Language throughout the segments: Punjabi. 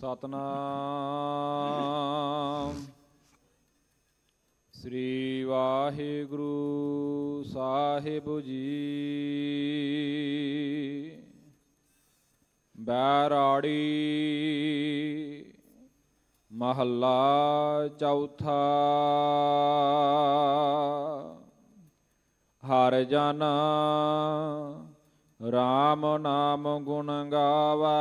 ਸਤਨਾਮ ਸ੍ਰੀ ਵਾਹਿਗੁਰੂ ਸਾਹਿਬ ਜੀ ਬਾਰਾੜੀ ਮਹੱਲਾ ਚੌਥਾ ਹਰ ਜਨ ਰਾਮ ਨਾਮ ਗੁਣ ਗਾਵਾ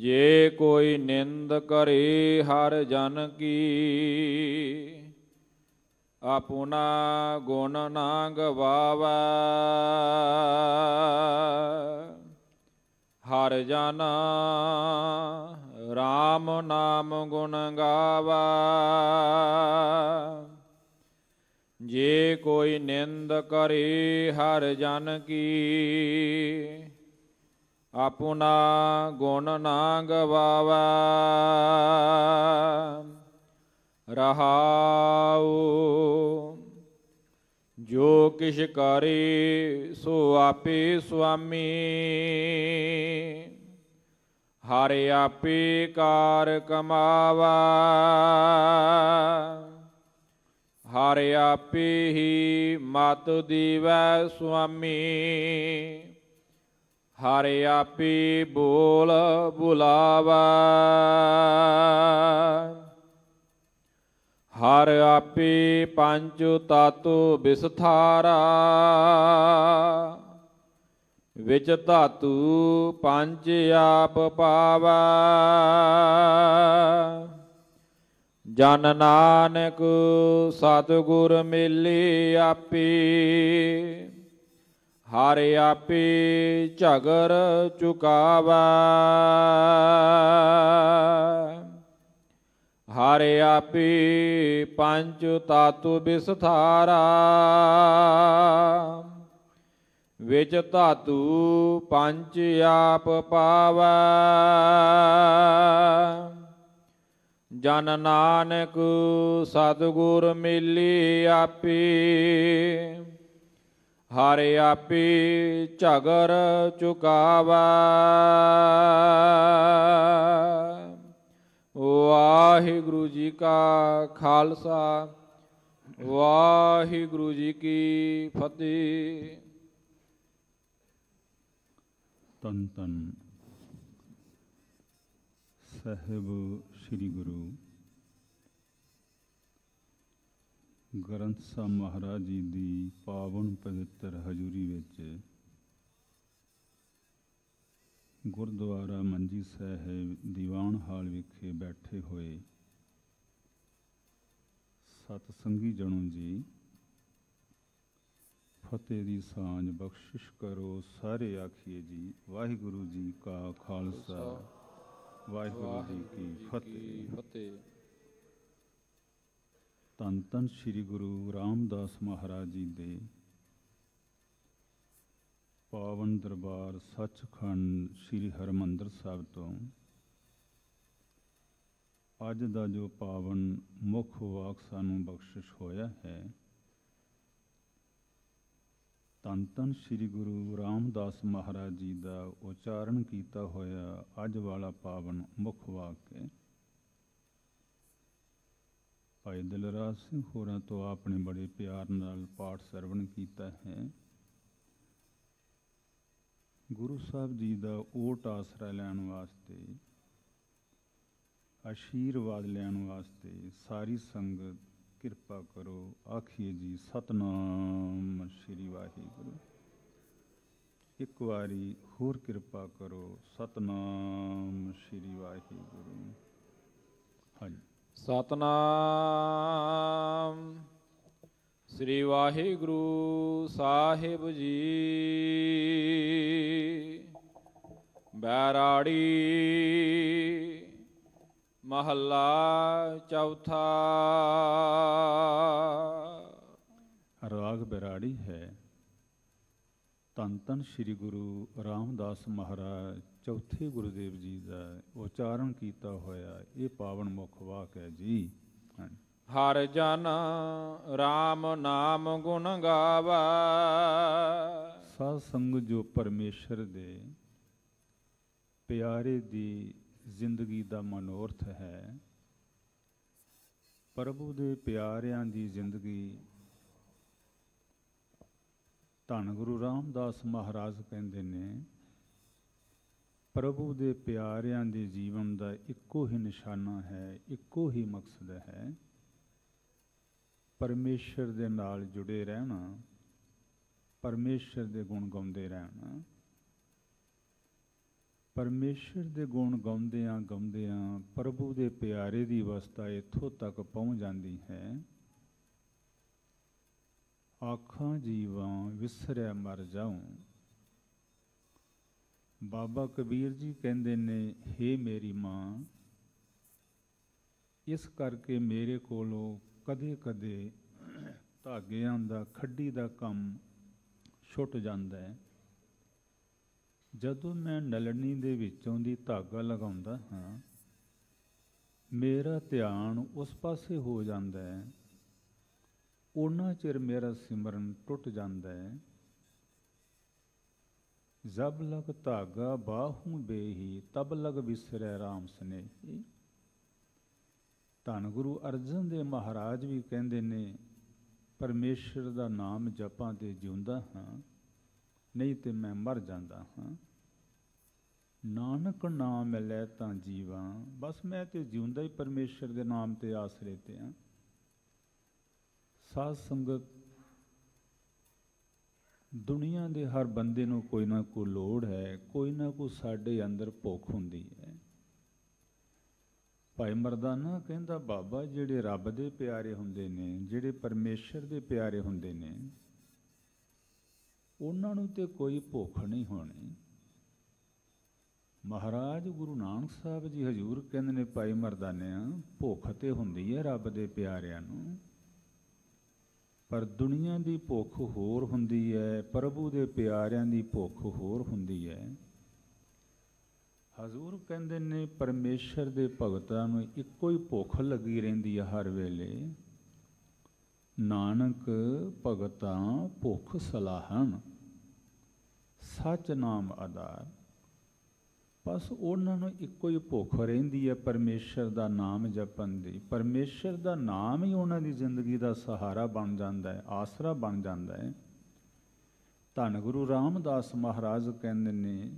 ਜੇ ਕੋਈ ਨਿੰਦ ਕਰੇ ਹਰ ਜਨ ਕੀ ਆਪੁਨਾ ਗੁਣ ਨਾ ਗਵਾਵਾ ਹਰ ਜਨ ਰਾਮ ਨਾਮ ਗੁਣ ਗਾਵਾ ਜੇ ਕੋਈ ਨਿੰਦ ਕਰੇ ਹਰ ਜਨ ਕੀ ਆਪਣਾ ਗੁਣ ਨਾ ਗਵਾਵਾ ਰਹਾਉ ਜੋ ਕਿਛ ਕਰੇ ਸੋ ਆਪੇ ਸੁਆਮੀ ਹਰ ਆਪੇ ਕਾਰ ਕਮਾਵਾ ਹਰ ਆਪੇ ਹੀ ਮਤ ਦੀਵੈ ਸੁਆਮੀ ਹਰ ਆਪੇ ਬੋਲ ਬੁਲਾਵਾ ਹਰ ਆਪੇ ਪੰਜ ਤਤ ਵਿਸਥਾਰਾ ਵਿਚ ਧਾਤੂ ਪੰਜ ਆਪ ਪਾਵਾ ਜਨ ਨਾਨਕ ਸਤਿਗੁਰ ਮਿਲੀ ਆਪੇ ਹਰ ਆਪੇ ਝਗਰ ਚੁਕਾਵਾ ਹਰ ਆਪੇ ਪੰਜ ਤਾਤੂ ਵਿਸਥਾਰਾ ਵਿਚ ਧਾਤੂ ਪੰਜ ਆਪ ਪਾਵੈ ਜਨ ਨਾਨਕ ਸਤਗੁਰ ਮਿਲੀ ਆਪੀ ਹਰ ਆਪੇ ਝਗਰ ਚੁਕਾਵਾ ਵਾਹਿਗੁਰੂ ਜੀ ਕਾ ਖਾਲਸਾ ਵਾਹਿਗੁਰੂ ਜੀ ਕੀ ਫਤਿਹ ਤਨ ਤਨ ਸਹਿਬ ਸ੍ਰੀ ਗੁਰੂ ਗ੍ਰੰਥ ਸਾਹਿਬ ਮਹਾਰਾਜ ਜੀ ਦੀ ਪਾਵਨ ਪਵਿੱਤਰ ਹਜ਼ੂਰੀ ਵਿੱਚ ਗੁਰਦੁਆਰਾ ਮੰਜੀ ਸਾਹਿਬ ਦੀਵਾਨ ਹਾਲ ਵਿਖੇ ਬੈਠੇ ਹੋਏ ਸਤ ਸੰਗੀ ਜਣੋ ਜੀ ਫਤਿਹ ਦੀ ਸਾਂਝ ਬਖਸ਼ਿਸ਼ ਕਰੋ ਸਾਰੇ ਆਖੀਏ ਜੀ ਵਾਹਿਗੁਰੂ ਜੀ ਕਾ ਖਾਲਸਾ ਵਾਹਿਗੁਰੂ ਜੀ ਕੀ ਫਤਿਹ ਫਤਿਹ ਤਨ ਤਨ ਸ੍ਰੀ ਗੁਰੂ ਰਾਮਦਾਸ ਮਹਾਰਾਜ ਜੀ ਦੇ ਪਾਵਨ ਦਰਬਾਰ ਸੱਚਖੰਡ ਸ੍ਰੀ ਹਰਮੰਦਰ ਸਾਹਿਬ ਤੋਂ ਅੱਜ ਦਾ ਜੋ ਪਾਵਨ ਮੁਖ ਵਾਕ ਸਾਨੂੰ ਬਖਸ਼ਿਸ਼ ਹੋਇਆ ਹੈ ਤਨ ਤਨ ਸ੍ਰੀ ਗੁਰੂ ਰਾਮਦਾਸ ਮਹਾਰਾਜ ਜੀ ਦਾ ਉਚਾਰਨ ਕੀਤਾ ਹੋਇਆ ਅੱਜ ਵਾਲਾ ਪਾਵਨ ਵਾਕ ਹੈ ਭਾਈ ਦਿਲਰਾਜ ਸਿੰਘ ਹੋਰਾਂ ਤੋਂ ਆਪਣੇ ਬੜੇ ਪਿਆਰ ਨਾਲ ਪਾਠ ਸਰਵਣ ਕੀਤਾ ਹੈ ਗੁਰੂ ਸਾਹਿਬ ਜੀ ਦਾ ਓਟ ਆਸਰਾ ਲੈਣ ਵਾਸਤੇ ਆਸ਼ੀਰਵਾਦ ਲੈਣ ਵਾਸਤੇ ਸਾਰੀ ਸੰਗਤ ਕਿਰਪਾ ਕਰੋ ਆਖੀਏ ਜੀ ਸਤਨਾਮ ਸ੍ਰੀ ਵਾਹਿਗੁਰੂ ਇੱਕ ਵਾਰੀ ਹੋਰ ਕਿਰਪਾ ਕਰੋ ਸਤਨਾਮ ਸ੍ਰੀ ਵਾਹਿਗੁਰੂ ਹਾਂਜੀ ਸਤਨਾਮ ਸ੍ਰੀ ਵਾਹਿਗੁਰੂ ਸਾਹਿਬ ਜੀ ਬੈਰਾੜੀ ਮਹੱਲਾ ਚੌਥਾ ਰਾਗ ਬਿਰਾੜੀ ਹੈ ਤਨ ਤਨ ਸ੍ਰੀ ਗੁਰੂ ਰਾਮਦਾਸ ਮਹਾਰਾਜ ਚੌਥੇ ਗੁਰਦੇਵ ਜੀ ਦਾ ਉਚਾਰਨ ਕੀਤਾ ਹੋਇਆ ਇਹ ਪਾਵਨ ਮੁਖ ਵਾਕ ਹੈ ਜੀ ਹਰ ਜਨ RAM ਨਾਮ ਗੁਣ ਗਾਵਾ ਸਤ ਸੰਗ ਜੋ ਪਰਮੇਸ਼ਰ ਦੇ ਪਿਆਰੇ ਦੀ ਜ਼ਿੰਦਗੀ ਦਾ ਮਨੋਰਥ ਹੈ ਪ੍ਰਭੂ ਦੇ ਪਿਆਰਿਆਂ ਦੀ ਜ਼ਿੰਦਗੀ ਧੰਨ ਗੁਰੂ ਰਾਮਦਾਸ ਮਹਾਰਾਜ ਕਹਿੰਦੇ ਨੇ ਪ੍ਰਭੂ ਦੇ ਪਿਆਰਿਆਂ ਦੇ ਜੀਵਨ ਦਾ ਇੱਕੋ ਹੀ ਨਿਸ਼ਾਨਾ ਹੈ ਇੱਕੋ ਹੀ ਮਕਸਦ ਹੈ ਪਰਮੇਸ਼ਰ ਦੇ ਨਾਲ ਜੁੜੇ ਰਹਿਣਾ ਪਰਮੇਸ਼ਰ ਦੇ ਗੁਣ ਗਾਉਂਦੇ ਰਹਿਣਾ ਪਰਮੇਸ਼ਰ ਦੇ ਗੁਣ ਗਾਉਂਦਿਆਂ ਗਾਉਂਦਿਆਂ ਪ੍ਰਭੂ ਦੇ ਪਿਆਰੇ ਦੀ ਅਵਸਥਾ ਇੱਥੋਂ ਤੱਕ ਪਹੁੰਚ ਜਾਂਦੀ ਹੈ ਆਖਾਂ ਜੀਵਾਂ ਵਿਸਰਿਆ ਮਰ ਜਾਉ ਬਾਬਾ ਕਬੀਰ ਜੀ ਕਹਿੰਦੇ ਨੇ हे ਮੇਰੀ ਮਾਂ ਇਸ ਕਰਕੇ ਮੇਰੇ ਕੋਲੋਂ ਕਦੇ-ਕਦੇ ਧਾਗਿਆਂ ਦਾ ਖੱਡੀ ਦਾ ਕੰਮ ਛੁੱਟ ਜਾਂਦਾ ਹੈ ਜਦੋਂ ਮੈਂ ਨਲਣੀ ਦੇ ਵਿੱਚੋਂ ਦੀ ਧਾਗਾ ਲਗਾਉਂਦਾ ਹਾਂ ਮੇਰਾ ਧਿਆਨ ਉਸ ਪਾਸੇ ਹੋ ਜਾਂਦਾ ਹੈ ਉਹਨਾਂ ਚਿਰ ਮੇਰਾ ਸਿਮਰਨ ਟੁੱਟ ਜਾਂਦਾ ਹੈ ਜਬ ਲਗ ਧਾਗਾ ਬਾਹੂ ਬੇਹੀ ਤਬ ਲਗ ਵਿਸਰੇ ਰਾਮ ਸਨੇਹੀ ਧੰਨ ਗੁਰੂ ਅਰਜਨ ਦੇ ਮਹਾਰਾਜ ਵੀ ਕਹਿੰਦੇ ਨੇ ਪਰਮੇਸ਼ਰ ਦਾ ਨਾਮ ਜਪਾਂ ਤੇ ਜਿਉਂਦਾ ਹਾਂ ਨਹੀਂ ਤੇ ਮੈਂ ਮਰ ਜਾਂਦਾ ਹਾਂ ਨਾਨਕ ਨਾਮ ਲੈ ਤਾਂ ਜੀਵਾਂ ਬਸ ਮੈਂ ਤੇ ਜਿਉਂਦਾ ਹੀ ਪਰਮੇਸ਼ਰ ਦੇ ਨਾਮ ਤੇ ਆਸਰੇ ਤੇ ਹਾਂ ਸਾਧ ਸੰਗਤ ਦੁਨੀਆ ਦੇ ਹਰ ਬੰਦੇ ਨੂੰ ਕੋਈ ਨਾ ਕੋਈ ਲੋੜ ਹੈ ਕੋਈ ਨਾ ਕੋਈ ਸਾਡੇ ਅੰਦਰ ਭੁੱਖ ਹੁੰਦੀ ਹੈ ਭਾਈ ਮਰਦਾਨਾ ਕਹਿੰਦਾ ਬਾਬਾ ਜਿਹੜੇ ਰੱਬ ਦੇ ਪਿਆਰੇ ਹੁੰਦੇ ਨੇ ਜਿਹੜੇ ਪਰਮੇਸ਼ਰ ਦੇ ਪਿਆਰੇ ਹੁੰਦੇ ਨੇ ਉਹਨਾਂ ਨੂੰ ਤੇ ਕੋਈ ਭੁੱਖ ਨਹੀਂ ਹੋਣੀ ਮਹਾਰਾਜ ਗੁਰੂ ਨਾਨਕ ਸਾਹਿਬ ਜੀ ਹਜ਼ੂਰ ਕਹਿੰਦੇ ਨੇ ਭਾਈ ਮਰਦਾਨਿਆਂ ਭੁੱਖ ਤੇ ਹੁੰਦੀ ਹੈ ਰੱਬ ਦੇ ਪਿਆਰਿਆਂ ਨੂੰ ਪਰ ਦੁਨੀਆ ਦੀ ਭੁੱਖ ਹੋਰ ਹੁੰਦੀ ਹੈ ਪ੍ਰਭੂ ਦੇ ਪਿਆਰਿਆਂ ਦੀ ਭੁੱਖ ਹੋਰ ਹੁੰਦੀ ਹੈ ਹਜ਼ੂਰ ਕਹਿੰਦੇ ਨੇ ਪਰਮੇਸ਼ਰ ਦੇ ਭਗਤਾਂ ਨੂੰ ਇੱਕੋ ਹੀ ਭੁੱਖ ਲੱਗੀ ਰਹਿੰਦੀ ਹੈ ਹਰ ਵੇਲੇ ਨਾਨਕ ਭਗਤਾਂ ਭੁੱਖ ਸਲਾਹਣ ਸੱਚ ਨਾਮ ਆਧਾਰ ਬਸ ਉਹਨਾਂ ਨੂੰ ਇੱਕੋ ਹੀ ਭੁੱਖ ਰਹਿੰਦੀ ਹੈ ਪਰਮੇਸ਼ਰ ਦਾ ਨਾਮ ਜਪਣ ਦੀ ਪਰਮੇਸ਼ਰ ਦਾ ਨਾਮ ਹੀ ਉਹਨਾਂ ਦੀ ਜ਼ਿੰਦਗੀ ਦਾ ਸਹਾਰਾ ਬਣ ਜਾਂਦਾ ਹੈ ਆਸਰਾ ਬਣ ਜਾਂਦਾ ਹੈ ਧੰਨ ਗੁਰੂ ਰਾਮਦਾਸ ਮਹਾਰਾਜ ਕਹਿੰਦੇ ਨੇ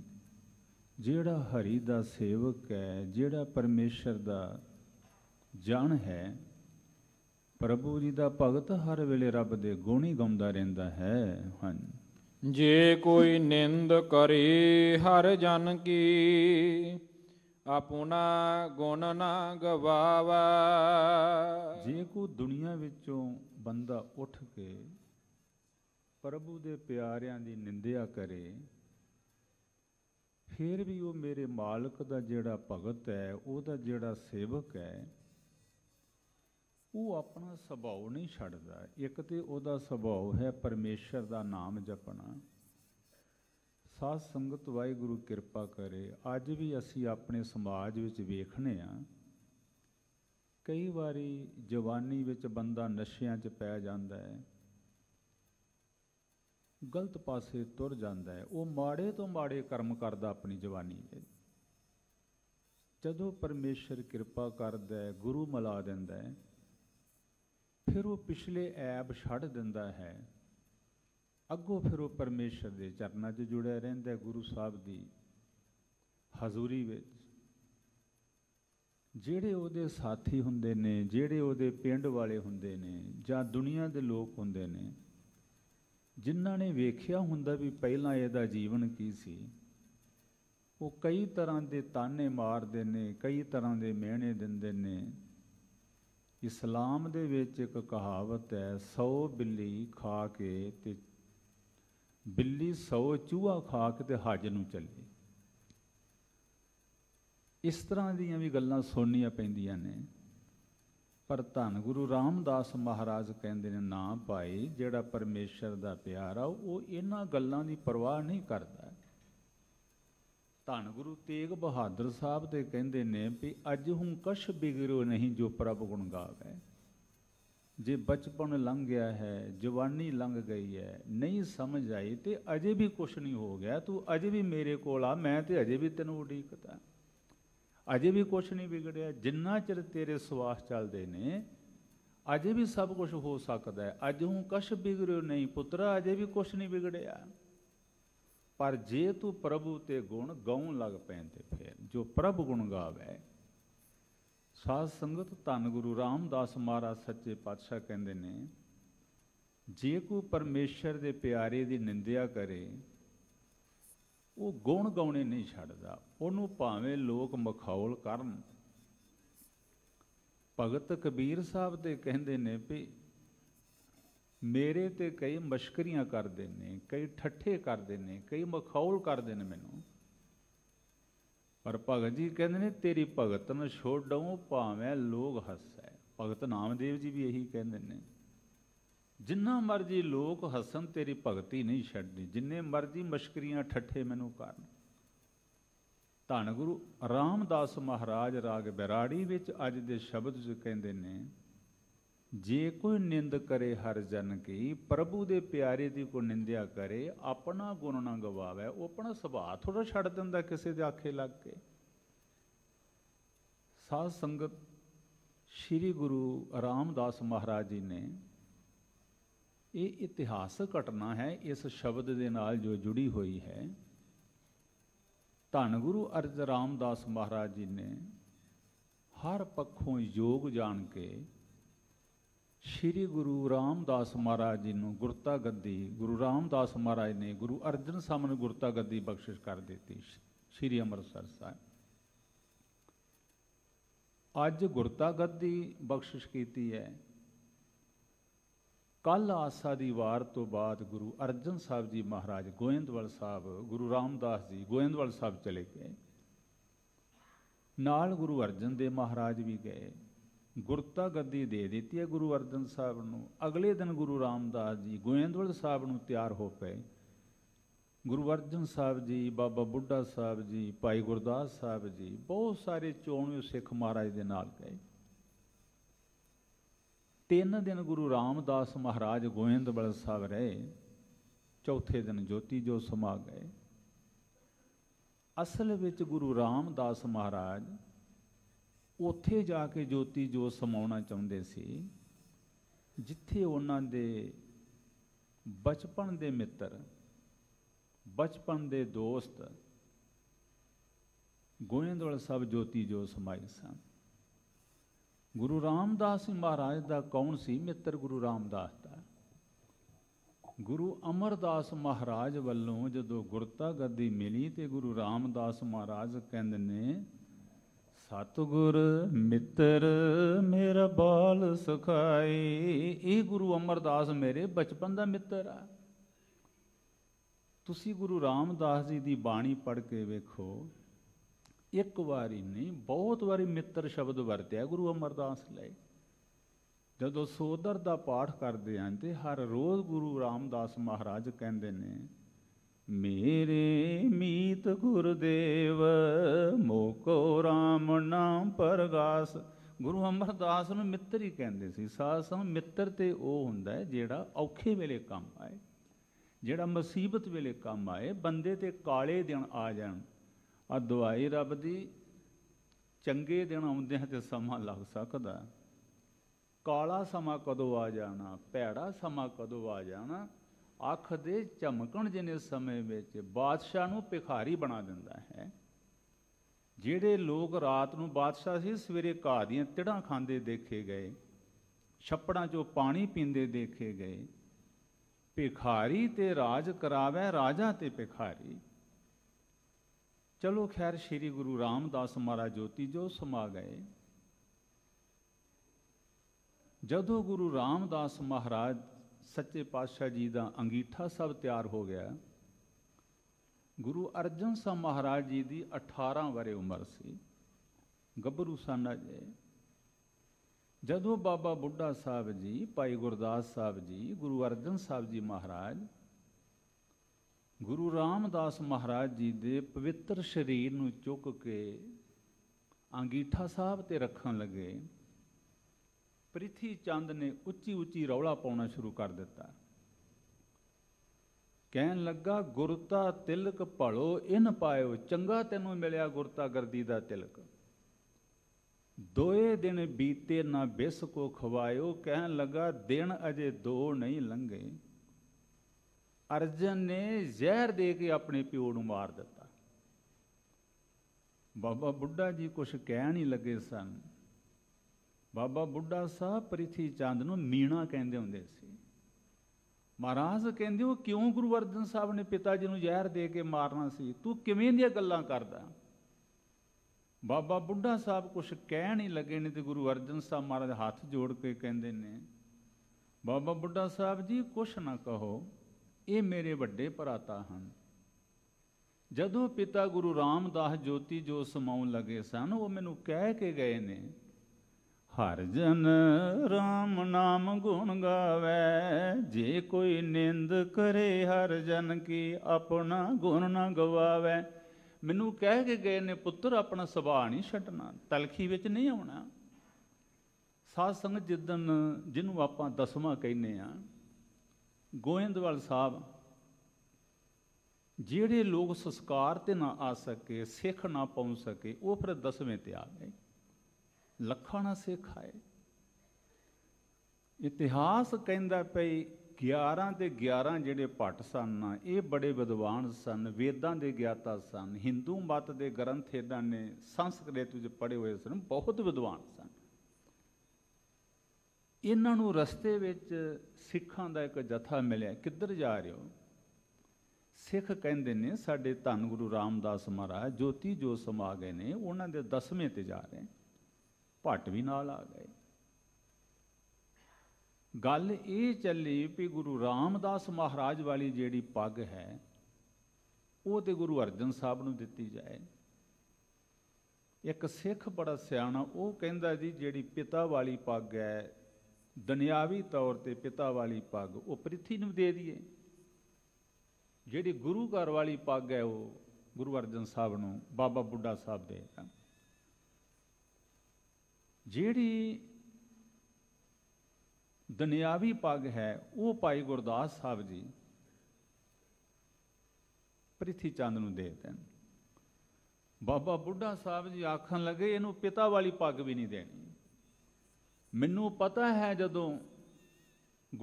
ਜਿਹੜਾ ਹਰੀ ਦਾ ਸੇਵਕ ਹੈ ਜਿਹੜਾ ਪਰਮੇਸ਼ਰ ਦਾ ਜਨ ਹੈ ਪ੍ਰਭੂ ਜੀ ਦਾ ਭਗਤ ਹਰ ਵੇਲੇ ਰੱਬ ਦੇ ਗੁਣ ਹੀ ਗਾਉਂਦਾ ਰਹਿੰਦਾ ਹੈ ਹਾਂਜੀ ਜੇ ਕੋਈ ਨਿੰਦ ਕਰੇ ਹਰ ਜਨ ਕੀ ਆਪਣਾ ਗੁਣ ਨਾ ਗਵਾਵਾ ਜੇ ਕੋ ਦੁਨੀਆ ਵਿੱਚੋਂ ਬੰਦਾ ਉੱਠ ਕੇ ਪ੍ਰਭੂ ਦੇ ਪਿਆਰਿਆਂ ਦੀ ਨਿੰਦਿਆ ਕਰੇ ਫਿਰ ਵੀ ਉਹ ਮੇਰੇ ਮਾਲਕ ਦਾ ਜਿਹੜਾ ਭਗਤ ਹੈ ਉਹਦਾ ਜਿਹੜਾ ਸੇਵਕ ਹੈ ਉਹ ਆਪਣਾ ਸੁਭਾਅ ਨਹੀਂ ਛੱਡਦਾ ਇੱਕ ਤੇ ਉਹਦਾ ਸੁਭਾਅ ਹੈ ਪਰਮੇਸ਼ਰ ਦਾ ਨਾਮ ਜਪਣਾ ਸਾਧ ਸੰਗਤ ਵਾਹਿਗੁਰੂ ਕਿਰਪਾ ਕਰੇ ਅੱਜ ਵੀ ਅਸੀਂ ਆਪਣੇ ਸਮਾਜ ਵਿੱਚ ਵੇਖਨੇ ਆ ਕਈ ਵਾਰੀ ਜਵਾਨੀ ਵਿੱਚ ਬੰਦਾ ਨਸ਼ਿਆਂ 'ਚ ਪੈ ਜਾਂਦਾ ਹੈ ਗਲਤ ਪਾਸੇ ਤੁਰ ਜਾਂਦਾ ਹੈ ਉਹ ਮਾੜੇ ਤੋਂ ਮਾੜੇ ਕਰਮ ਕਰਦਾ ਆਪਣੀ ਜਵਾਨੀ ਵਿੱਚ ਜਦੋਂ ਪਰਮੇਸ਼ਰ ਕਿਰਪਾ ਕਰਦਾ ਹੈ ਗੁਰੂ ਮਿਲਾ ਦਿੰਦਾ ਹੈ ਫਿਰ ਉਹ ਪਿਛਲੇ ਐਬ ਛੱਡ ਦਿੰਦਾ ਹੈ ਅੱਗੋਂ ਫਿਰ ਉਹ ਪਰਮੇਸ਼ਰ ਦੇ ਚਰਨਾਂ 'ਚ ਜੁੜਿਆ ਰਹਿੰਦਾ ਗੁਰੂ ਸਾਹਿਬ ਦੀ ਹਜ਼ੂਰੀ ਵਿੱਚ ਜਿਹੜੇ ਉਹਦੇ ਸਾਥੀ ਹੁੰਦੇ ਨੇ ਜਿਹੜੇ ਉਹਦੇ ਪਿੰਡ ਵਾਲੇ ਹੁੰਦੇ ਨੇ ਜਾਂ ਦੁਨੀਆ ਦੇ ਲੋਕ ਹੁੰਦੇ ਨੇ ਜਿਨ੍ਹਾਂ ਨੇ ਵੇਖਿਆ ਹੁੰਦਾ ਵੀ ਪਹਿਲਾਂ ਇਹਦਾ ਜੀਵਨ ਕੀ ਸੀ ਉਹ ਕਈ ਤਰ੍ਹਾਂ ਦੇ ਤਾਨੇ ਮਾਰਦੇ ਨੇ ਕਈ ਤਰ੍ਹਾਂ ਦੇ ਮਿਹਣੇ ਦਿੰਦੇ ਨੇ ਇਸਲਾਮ ਦੇ ਵਿੱਚ ਇੱਕ ਕਹਾਵਤ ਹੈ 100 ਬਿੱਲੀ ਖਾ ਕੇ ਤੇ ਬਿੱਲੀ 100 ਚੂਹਾ ਖਾ ਕੇ ਤੇ ਹੱਜ ਨੂੰ ਚੱਲੀ ਇਸ ਤਰ੍ਹਾਂ ਦੀਆਂ ਵੀ ਗੱਲਾਂ ਸੁਣਨੀਆਂ ਪੈਂਦੀਆਂ ਨੇ ਪਰ ਧੰਨ ਗੁਰੂ ਰਾਮਦਾਸ ਮਹਾਰਾਜ ਕਹਿੰਦੇ ਨੇ ਨਾ ਭਾਈ ਜਿਹੜਾ ਪਰਮੇਸ਼ਰ ਦਾ ਪਿਆਰ ਆ ਉਹ ਇਹਨਾਂ ਗੱਲਾਂ ਦੀ ਪਰਵਾਹ ਨਹੀਂ ਕਰਦਾ ਧੰਨ ਗੁਰੂ ਤੇਗ ਬਹਾਦਰ ਸਾਹਿਬ ਦੇ ਕਹਿੰਦੇ ਨੇ ਵੀ ਅੱਜ ਹੁਣ ਕਛ ਬਿਗਰੋ ਨਹੀਂ ਜੋ ਪ੍ਰਭ ਗੁਣ ਗਾਵੇ ਜੇ ਬਚਪਨ ਲੰਘ ਗਿਆ ਹੈ ਜਵਾਨੀ ਲੰਘ ਗਈ ਹੈ ਨਹੀਂ ਸਮਝ ਆਈ ਤੇ ਅਜੇ ਵੀ ਕੁਛ ਨਹੀਂ ਹੋ ਗਿਆ ਤੂੰ ਅਜੇ ਵੀ ਮੇਰੇ ਕੋਲ ਆ ਮੈਂ ਤੇ ਅਜੇ ਵੀ ਤੈਨੂੰ ਉਡੀਕਦਾ ਅਜੇ ਵੀ ਕੁਛ ਨਹੀਂ ਵਿਗੜਿਆ ਜਿੰਨਾ ਚਿਰ ਤੇਰੇ ਸਵਾਸ ਚੱਲਦੇ ਨੇ ਅਜੇ ਵੀ ਸਭ ਕੁਝ ਹੋ ਸਕਦਾ ਹੈ ਅੱਜ ਹੂੰ ਕਛ ਬਿਗੜਿਓ ਨਹੀਂ ਪੁੱਤਰਾ ਅਜੇ ਵੀ ਕੁਛ ਨਹੀਂ ਵਿਗੜਿਆ ਪਰ ਜੇ ਤੂੰ ਪ੍ਰਭੂ ਤੇ ਗੁਣ ਗਾਉਣ ਲੱਗ ਪੈਂਦੇ ਫਿਰ ਜੋ ਪ੍ਰਭ ਗੁਣ ਗਾਵੇ ਸਾਧ ਸੰਗਤ ਧੰਨ ਗੁਰੂ ਰਾਮਦਾਸ ਮਹਾਰਾਜ ਸੱਚੇ ਪਾਤਸ਼ਾਹ ਕਹਿੰਦੇ ਨੇ ਜੇ ਕੋ ਪਰਮੇਸ਼ਰ ਦੇ ਪਿਆਰੇ ਦੀ ਨਿੰਦਿਆ ਕਰੇ ਉਹ ਗੁਣ ਗਾਉਣੇ ਨਹੀਂ ਛੱਡਦਾ ਉਹਨੂੰ ਭਾਵੇਂ ਲੋਕ ਮਖੌਲ ਕਰਨ ਭਗਤ ਕਬੀਰ ਸਾਹਿਬ ਦੇ ਕਹਿੰਦੇ ਨੇ ਵੀ ਮੇਰੇ ਤੇ ਕਈ ਮਸ਼ਕਰੀਆਂ ਕਰਦੇ ਨੇ ਕਈ ਠੱਠੇ ਕਰਦੇ ਨੇ ਕਈ ਮਖੌਲ ਕਰਦੇ ਨੇ ਮੈਨੂੰ ਪਰ ਭਗਤ ਜੀ ਕਹਿੰਦੇ ਨੇ ਤੇਰੀ ਭਗਤ ਨ ਛੋਡਉ ਭਾਵੇਂ ਲੋਕ ਹੱਸੇ ਭਗਤ ਨਾਮਦੇਵ ਜੀ ਵੀ ਇਹੀ ਕਹਿੰਦੇ ਨੇ ਜਿੰਨਾ ਮਰਜੀ ਲੋਕ ਹੱਸਣ ਤੇਰੀ ਭਗਤੀ ਨਹੀਂ ਛੱਡਣੀ ਜਿੰਨੇ ਮਰਜੀ ਮਸ਼ਕਰੀਆਂ ਠੱਠੇ ਮੈਨੂੰ ਕਰਨ ਧੰਨ ਗੁਰੂ ਰਾਮਦਾਸ ਮਹਾਰਾਜ ਰਾਗ ਬਿਰਾੜੀ ਵਿੱਚ ਅੱਜ ਦੇ ਸ਼ਬਦ ਜੋ ਕਹਿੰਦੇ ਨੇ ਜੇ ਕੋਈ ਨਿੰਦ ਕਰੇ ਹਰ ਜਨ ਕੀ ਪ੍ਰਭੂ ਦੇ ਪਿਆਰੇ ਦੀ ਕੋ ਨਿੰਦਿਆ ਕਰੇ ਆਪਣਾ ਗੁਣ ਨਾ ਗਵਾਵੇ ਉਹ ਆਪਣਾ ਸੁਭਾਅ ਥੋੜਾ ਛੱਡ ਦਿੰਦਾ ਕਿਸੇ ਦੇ ਆਖੇ ਲੱਗ ਕੇ ਸਾਧ ਸੰਗਤ ਸ੍ਰੀ ਗੁਰੂ ਰਾਮਦਾਸ ਮਹਾਰਾਜ ਜੀ ਨੇ ਇਹ ਇਤਿਹਾਸਕ ਘਟਨਾ ਹੈ ਇਸ ਸ਼ਬਦ ਦੇ ਨਾਲ ਜੋ ਜੁੜੀ ਹੋਈ ਹੈ ਧੰਨ ਗੁਰੂ ਅਰਜ ਰਾਮਦਾਸ ਮਹਾਰਾਜ ਜੀ ਨੇ ਹਰ ਪੱਖੋਂ ਯੋਗ ਜਾਣ ਕੇ ਸ਼੍ਰੀ ਗੁਰੂ ਰਾਮਦਾਸ ਮਹਾਰਾਜ ਜੀ ਨੂੰ ਗੁਰਤਾ ਗੱਦੀ ਗੁਰੂ ਰਾਮਦਾਸ ਮਹਾਰਾਜ ਨੇ ਗੁਰੂ ਅਰਜਨ ਸਾਹਿਬ ਨੂੰ ਗੁਰਤਾ ਗੱਦੀ ਬਖਸ਼ਿਸ਼ ਕਰ ਦਿੱਤੀ ਸ਼੍ਰੀ ਅੰਮ੍ਰਿਤਸਰ ਸਾਹਿਬ ਅੱਜ ਗੁਰਤਾ ਗੱਦੀ ਬਖਸ਼ਿਸ਼ ਕੀਤੀ ਹੈ ਕੱਲ ਆਸਾ ਦੀ ਵਾਰ ਤੋਂ ਬਾਅਦ ਗੁਰੂ ਅਰਜਨ ਸਾਹਿਬ ਜੀ ਮਹਾਰਾਜ ਗੋਇੰਦਵਾਲ ਸਾਹਿਬ ਗੁਰੂ ਰਾਮਦਾਸ ਜੀ ਗੋਇੰਦਵਾਲ ਸਾਹਿਬ ਚਲੇ ਗਏ ਨਾਲ ਗੁਰੂ ਅਰਜਨ ਦੇ ਮਹਾਰਾਜ ਵੀ ਗਏ ਗੁਰਤਾ ਗੱਦੀ ਦੇ ਦਿੱਤੀ ਹੈ ਗੁਰੂ ਅਰਜਨ ਸਾਹਿਬ ਨੂੰ ਅਗਲੇ ਦਿਨ ਗੁਰੂ ਰਾਮਦਾਸ ਜੀ ਗੋਇੰਦਵਾਲ ਸਾਹਿਬ ਨੂੰ ਤਿਆਰ ਹੋ ਪਏ ਗੁਰੂ ਅਰਜਨ ਸਾਹਿਬ ਜੀ ਬਾਬਾ ਬੁੱਢਾ ਸਾਹਿਬ ਜੀ ਭਾਈ ਗੁਰਦਾਸ ਸਾਹਿਬ ਜੀ ਬਹੁਤ ਸਾਰੇ ਚੋਣਵੇਂ ਸਿੱਖ ਮਹਾਰਾਜ ਦੇ ਨਾਲ ਗਏ ਤਿੰਨ ਦਿਨ ਗੁਰੂ ਰਾਮਦਾਸ ਮਹਾਰਾਜ ਗੋਇੰਦਵਾਲ ਸਾਹਿਬ ਰਹੇ ਚੌਥੇ ਦਿਨ ਜੋਤੀ ਜੋ ਸਮਾ ਗਏ ਅਸਲ ਵਿੱਚ ਗੁਰੂ ਰਾਮਦਾਸ ਮਹਾਰਾਜ ਉੱਥੇ ਜਾ ਕੇ ਜੋਤੀ ਜੋ ਸਮਾਉਣਾ ਚਾਹੁੰਦੇ ਸੀ ਜਿੱਥੇ ਉਹਨਾਂ ਦੇ ਬਚਪਨ ਦੇ ਮਿੱਤਰ ਬਚਪਨ ਦੇ ਦੋਸਤ ਗੋਇੰਦਵਾਲ ਸਾਹਿਬ ਜੋਤੀ ਜੋ ਸਮਾਏ ਸਨ ਗੁਰੂ ਰਾਮਦਾਸ ਮਹਾਰਾਜ ਦਾ ਕੌਣ ਸੀ ਮਿੱਤਰ ਗੁਰੂ ਰਾਮਦਾਸ ਦਾ ਗੁਰੂ ਅਮਰਦਾਸ ਮਹਾਰਾਜ ਵੱਲੋਂ ਜਦੋਂ ਗੁਰਤਾ ਗੱਦੀ ਮਿਲੀ ਤੇ ਗੁਰੂ ਰਾਮਦਾਸ ਮਹਾਰਾਜ ਕਹਿੰਦੇ ਨੇ ਸਤਗੁਰ ਮਿੱਤਰ ਮੇਰਾ ਬਾਲ ਸੁਖਾਈ ਇਹ ਗੁਰੂ ਅਮਰਦਾਸ ਮੇਰੇ ਬਚਪਨ ਦਾ ਮਿੱਤਰ ਆ ਤੁਸੀਂ ਗੁਰੂ ਰਾਮਦਾਸ ਜੀ ਦੀ ਬਾਣੀ ਪੜ੍ਹ ਕੇ ਵੇਖੋ ਇੱਕ ਵਾਰੀ ਨਹੀਂ ਬਹੁਤ ਵਾਰੀ ਮਿੱਤਰ ਸ਼ਬਦ ਵਰਤਿਆ ਗੁਰੂ ਅਮਰਦਾਸ ਲਈ ਜਦੋਂ ਸੋਦਰ ਦਾ ਪਾਠ ਕਰਦੇ ਆਂ ਤੇ ਹਰ ਰੋਜ਼ ਗੁਰੂ ਰਾਮਦਾਸ ਮਹਾਰਾਜ ਕਹਿੰਦੇ ਨੇ ਮੇਰੇ ਮੀਤ ਗੁਰਦੇਵ ਮੋਕੋ RAM ਨਾਮ ਪਰਗਾਸ ਗੁਰੂ ਅਮਰਦਾਸ ਨੂੰ ਮਿੱਤਰ ਹੀ ਕਹਿੰਦੇ ਸੀ ਸਾਧ ਸੰਗ ਮਿੱਤਰ ਤੇ ਉਹ ਹੁੰਦਾ ਜਿਹੜਾ ਔਖੇ ਵੇਲੇ ਕੰਮ ਆਏ ਜਿਹੜਾ ਮੁਸੀਬਤ ਵੇਲੇ ਕੰਮ ਆਏ ਬੰਦੇ ਤੇ ਕਾਲੇ ਦਿਨ ਆ ਜਾਣ ਆ ਦੁਆਈ ਰੱਬ ਦੀ ਚੰਗੇ ਦਿਨ ਆਉਂਦੇ ਤੇ ਸਮਾਂ ਲੱਗ ਸਕਦਾ ਕਾਲਾ ਸਮਾਂ ਕਦੋਂ ਆ ਜਾਣਾ ਭੈੜਾ ਸਮਾਂ ਕਦੋਂ ਆ ਜਾਣਾ ਅੱਖ ਦੇ ਚਮਕਣ ਜਿਨੇ ਸਮੇਂ ਵਿੱਚ ਬਾਦਸ਼ਾਹ ਨੂੰ ਭਿਖਾਰੀ ਬਣਾ ਦਿੰਦਾ ਹੈ ਜਿਹੜੇ ਲੋਕ ਰਾਤ ਨੂੰ ਬਾਦਸ਼ਾਹ ਸੀ ਸਵੇਰੇ ਘਾਹ ਦੀਆਂ ਟਿੜਾਂ ਖਾਂਦੇ ਦੇਖੇ ਗਏ ਛੱਪੜਾਂ 'ਚੋਂ ਪਾਣੀ ਪੀਂਦੇ ਦੇਖੇ ਗਏ ਭਿਖਾਰੀ ਤੇ ਰਾਜ ਕਰਾਵੇ ਰਾਜਾ ਤੇ ਭਿਖਾਰੀ ਚਲੋ ਖੈਰ ਸ੍ਰੀ ਗੁਰੂ ਰਾਮਦਾਸ ਮਹਾਰਾਜ ਜੋਤੀ ਜੋ ਸਮਾ ਗਏ ਜਦੋਂ ਗੁਰੂ ਰਾਮਦਾਸ ਮਹਾਰਾਜ ਸੱਚੇ ਪਾਤਸ਼ਾਹ ਜੀ ਦਾ ਅੰਗੀਠਾ ਸਭ ਤਿਆਰ ਹੋ ਗਿਆ ਗੁਰੂ ਅਰਜਨ ਸਾਹਿਬ ਮਹਾਰਾਜ ਜੀ ਦੀ 18 ਵਰੇ ਉਮਰ ਸੀ ਗੱਭਰੂ ਸਨ ਜੇ ਜਦੋਂ ਬਾਬਾ ਬੁੱਢਾ ਸਾਹਿਬ ਜੀ ਭਾਈ ਗੁਰਦਾਸ ਸਾਹਿਬ ਜੀ ਗੁਰੂ ਅਰਜਨ ਸਾਹਿਬ ਜੀ ਮਹਾਰਾਜ ਗੁਰੂ ਰਾਮਦਾਸ ਮਹਾਰਾਜ ਜੀ ਦੇ ਪਵਿੱਤਰ ਸਰੀਰ ਨੂੰ ਚੁੱਕ ਕੇ ਅੰਗੀਠਾ ਸਾਹਿਬ ਤੇ ਰੱਖਣ ਲੱਗੇ ਪ੍ਰਿਥੀ ਚੰਦ ਨੇ ਉੱਚੀ ਉੱਚੀ ਰੌਲਾ ਪਾਉਣਾ ਸ਼ੁਰੂ ਕਰ ਦਿੱਤਾ ਕਹਿਣ ਲੱਗਾ ਗੁਰਤਾ ਤਿਲਕ ਭਲੋ ਇਨ ਪਾਇਓ ਚੰਗਾ ਤੈਨੂੰ ਮਿਲਿਆ ਗੁਰਤਾ ਗਰਦੀ ਦਾ ਤਿਲਕ ਦੋਏ ਦਿਨ ਬੀਤੇ ਨਾ ਬਿਸ ਕੋ ਖਵਾਇਓ ਕਹਿਣ ਲੱਗਾ ਦਿਨ ਅਜੇ ਦੋ ਨਹੀਂ ਲੰਘੇ ਅਰਜਨ ਨੇ ਜ਼ਹਿਰ ਦੇ ਕੇ ਆਪਣੇ ਪਿਓ ਨੂੰ ਮਾਰ ਦਿੱਤਾ ਬਾਬਾ ਬੁੱਢਾ ਜੀ ਕੁਝ ਕਹਿ ਨਹੀਂ ਲੱਗੇ ਸਨ ਬਾਬਾ ਬੁੱਢਾ ਸਾਹਿਬ ਪ੍ਰਿਥੀ ਚੰਦ ਨੂੰ ਮੀਣਾ ਕਹਿੰਦੇ ਹੁੰਦੇ ਸੀ ਮਹਾਰਾਜ ਕਹਿੰਦੇ ਉਹ ਕਿਉਂ ਗੁਰੂ ਅਰਜਨ ਸਾਹਿਬ ਨੇ ਪਿਤਾ ਜੀ ਨੂੰ ਜ਼ਹਿਰ ਦੇ ਕੇ ਮਾਰਨਾ ਸੀ ਤੂੰ ਕਿਵੇਂ ਦੀਆਂ ਗੱਲਾਂ ਕਰਦਾ ਬਾਬਾ ਬੁੱਢਾ ਸਾਹਿਬ ਕੁਝ ਕਹਿ ਨਹੀਂ ਲੱਗੇ ਨੇ ਤੇ ਗੁਰੂ ਅਰਜਨ ਸਾਹਿਬ ਮਹਾਰਾਜ ਹੱਥ ਜੋੜ ਕੇ ਕਹਿੰਦੇ ਨੇ ਬਾਬਾ ਬੁੱਢਾ ਸਾਹਿਬ ਜੀ ਕੁਝ ਨਾ ਕਹੋ ਇਹ ਮੇਰੇ ਵੱਡੇ ਭਰਾਤਾ ਹਨ ਜਦੋਂ ਪਿਤਾ ਗੁਰੂ ਰਾਮਦਾਸ ਜੋਤੀ ਜੋ ਸਮਾਉਣ ਲੱਗੇ ਸਨ ਉਹ ਮੈਨੂੰ ਕਹਿ ਕੇ ਗਏ ਨੇ ਹਰ ਜਨ ਰਾਮ ਨਾਮ ਗੁਣ ਗਾਵੇ ਜੇ ਕੋਈ ਨਿੰਦ ਕਰੇ ਹਰ ਜਨ ਕੀ ਆਪਣਾ ਗੁਣ ਨਾ ਗਵਾਵੇ ਮੈਨੂੰ ਕਹਿ ਕੇ ਗਏ ਨੇ ਪੁੱਤਰ ਆਪਣਾ ਸੁਭਾਅ ਨਹੀਂ ਛੱਡਣਾ ਤਲਖੀ ਵਿੱਚ ਨਹੀਂ ਆਉਣਾ ਸਾਧ ਸੰਗਤ ਜਿੱਦਨ ਜਿਹਨੂੰ ਆਪਾਂ ਦਸਵਾਂ ਕਹਿੰਨੇ ਆ ਗੋਇੰਦਵਾਲ ਸਾਹਿਬ ਜਿਹੜੇ ਲੋਕ ਸੰਸਕਾਰ ਤੇ ਨਾ ਆ ਸਕੇ ਸਿੱਖ ਨਾ ਪਹੁੰਚ ਸਕੇ ਉਹ ਫਿਰ ਦਸਵੇਂ ਤੇ ਆ ਗਏ ਲੱਖਾਂ ਸਿੱਖ ਆਏ ਇਤਿਹਾਸ ਕਹਿੰਦਾ ਪਈ 11 ਦੇ 11 ਜਿਹੜੇ ਭੱਟ ਸਨ ਨਾ ਇਹ ਬੜੇ ਵਿਦਵਾਨ ਸਨ ਵੇਦਾਂ ਦੇ ਗਿਆਤਾ ਸਨ ਹਿੰਦੂ ਮਤ ਦੇ ਗ੍ਰੰਥ ਇਹਨਾਂ ਨੇ ਸੰਸਕ੍ਰਿਤ ਵਿੱਚ ਪੜ੍ਹੇ ਹੋਏ ਸਨ ਬਹੁਤ ਵਿਦਵਾਨ ਸਨ ਇਹਨਾਂ ਨੂੰ ਰਸਤੇ ਵਿੱਚ ਸਿੱਖਾਂ ਦਾ ਇੱਕ ਜਥਾ ਮਿਲਿਆ ਕਿੱਧਰ ਜਾ ਰਹੇ ਹੋ ਸਿੱਖ ਕਹਿੰਦੇ ਨੇ ਸਾਡੇ ਧੰਨ ਗੁਰੂ ਰਾਮਦਾਸ ਮਹਾਰਾਜ ਜੋਤੀ ਜੋ ਸਮਾ ਗਏ ਨੇ ਉਹਨਾਂ ਦੇ ਦਸਵੇਂ ਤੇ ਜਾ ਰਹੇ ਭੱਟ ਵੀ ਨਾਲ ਆ ਗਏ ਗੱਲ ਇਹ ਚੱਲੀ ਵੀ ਗੁਰੂ ਰਾਮਦਾਸ ਮਹਾਰਾਜ ਵਾਲੀ ਜਿਹੜੀ ਪੱਗ ਹੈ ਉਹ ਤੇ ਗੁਰੂ ਅਰਜਨ ਸਾਹਿਬ ਨੂੰ ਦਿੱਤੀ ਜਾਏ ਇੱਕ ਸਿੱਖ ਬੜਾ ਸਿਆਣਾ ਉਹ ਕਹਿੰਦਾ ਜੀ ਜਿਹੜੀ ਪਿਤਾ ਵਾਲੀ ਪੱਗ ਹੈ ਦੁਨਿਆਵੀ ਤੌਰ ਤੇ ਪਿਤਾ ਵਾਲੀ ਪੱਗ ਉਹ ਪ੍ਰਿਥੀ ਨੂੰ ਦੇ ਦਈਏ ਜਿਹੜੀ ਗੁਰੂ ਘਰ ਵਾਲੀ ਪੱਗ ਹੈ ਉਹ ਗੁਰੂ ਅਰਜਨ ਸਾਹਿਬ ਨੂੰ ਬਾਬਾ ਬੁੱਢਾ ਸਾਹਿਬ ਦੇ ਦੇਗਾ ਜਿਹੜੀ ਦੁਨਿਆਵੀ ਪੱਗ ਹੈ ਉਹ ਭਾਈ ਗੁਰਦਾਸ ਸਾਹਿਬ ਜੀ ਪ੍ਰਿਥੀ ਚੰਦ ਨੂੰ ਦੇ ਦੇਣ ਬਾਬਾ ਬੁੱਢਾ ਸਾਹਿਬ ਜੀ ਆਖਣ ਲੱਗੇ ਇਹਨੂੰ ਪਿਤਾ ਵਾਲੀ ਪੱਗ ਵੀ ਨਹੀਂ ਦੇਣੀ ਮੈਨੂੰ ਪਤਾ ਹੈ ਜਦੋਂ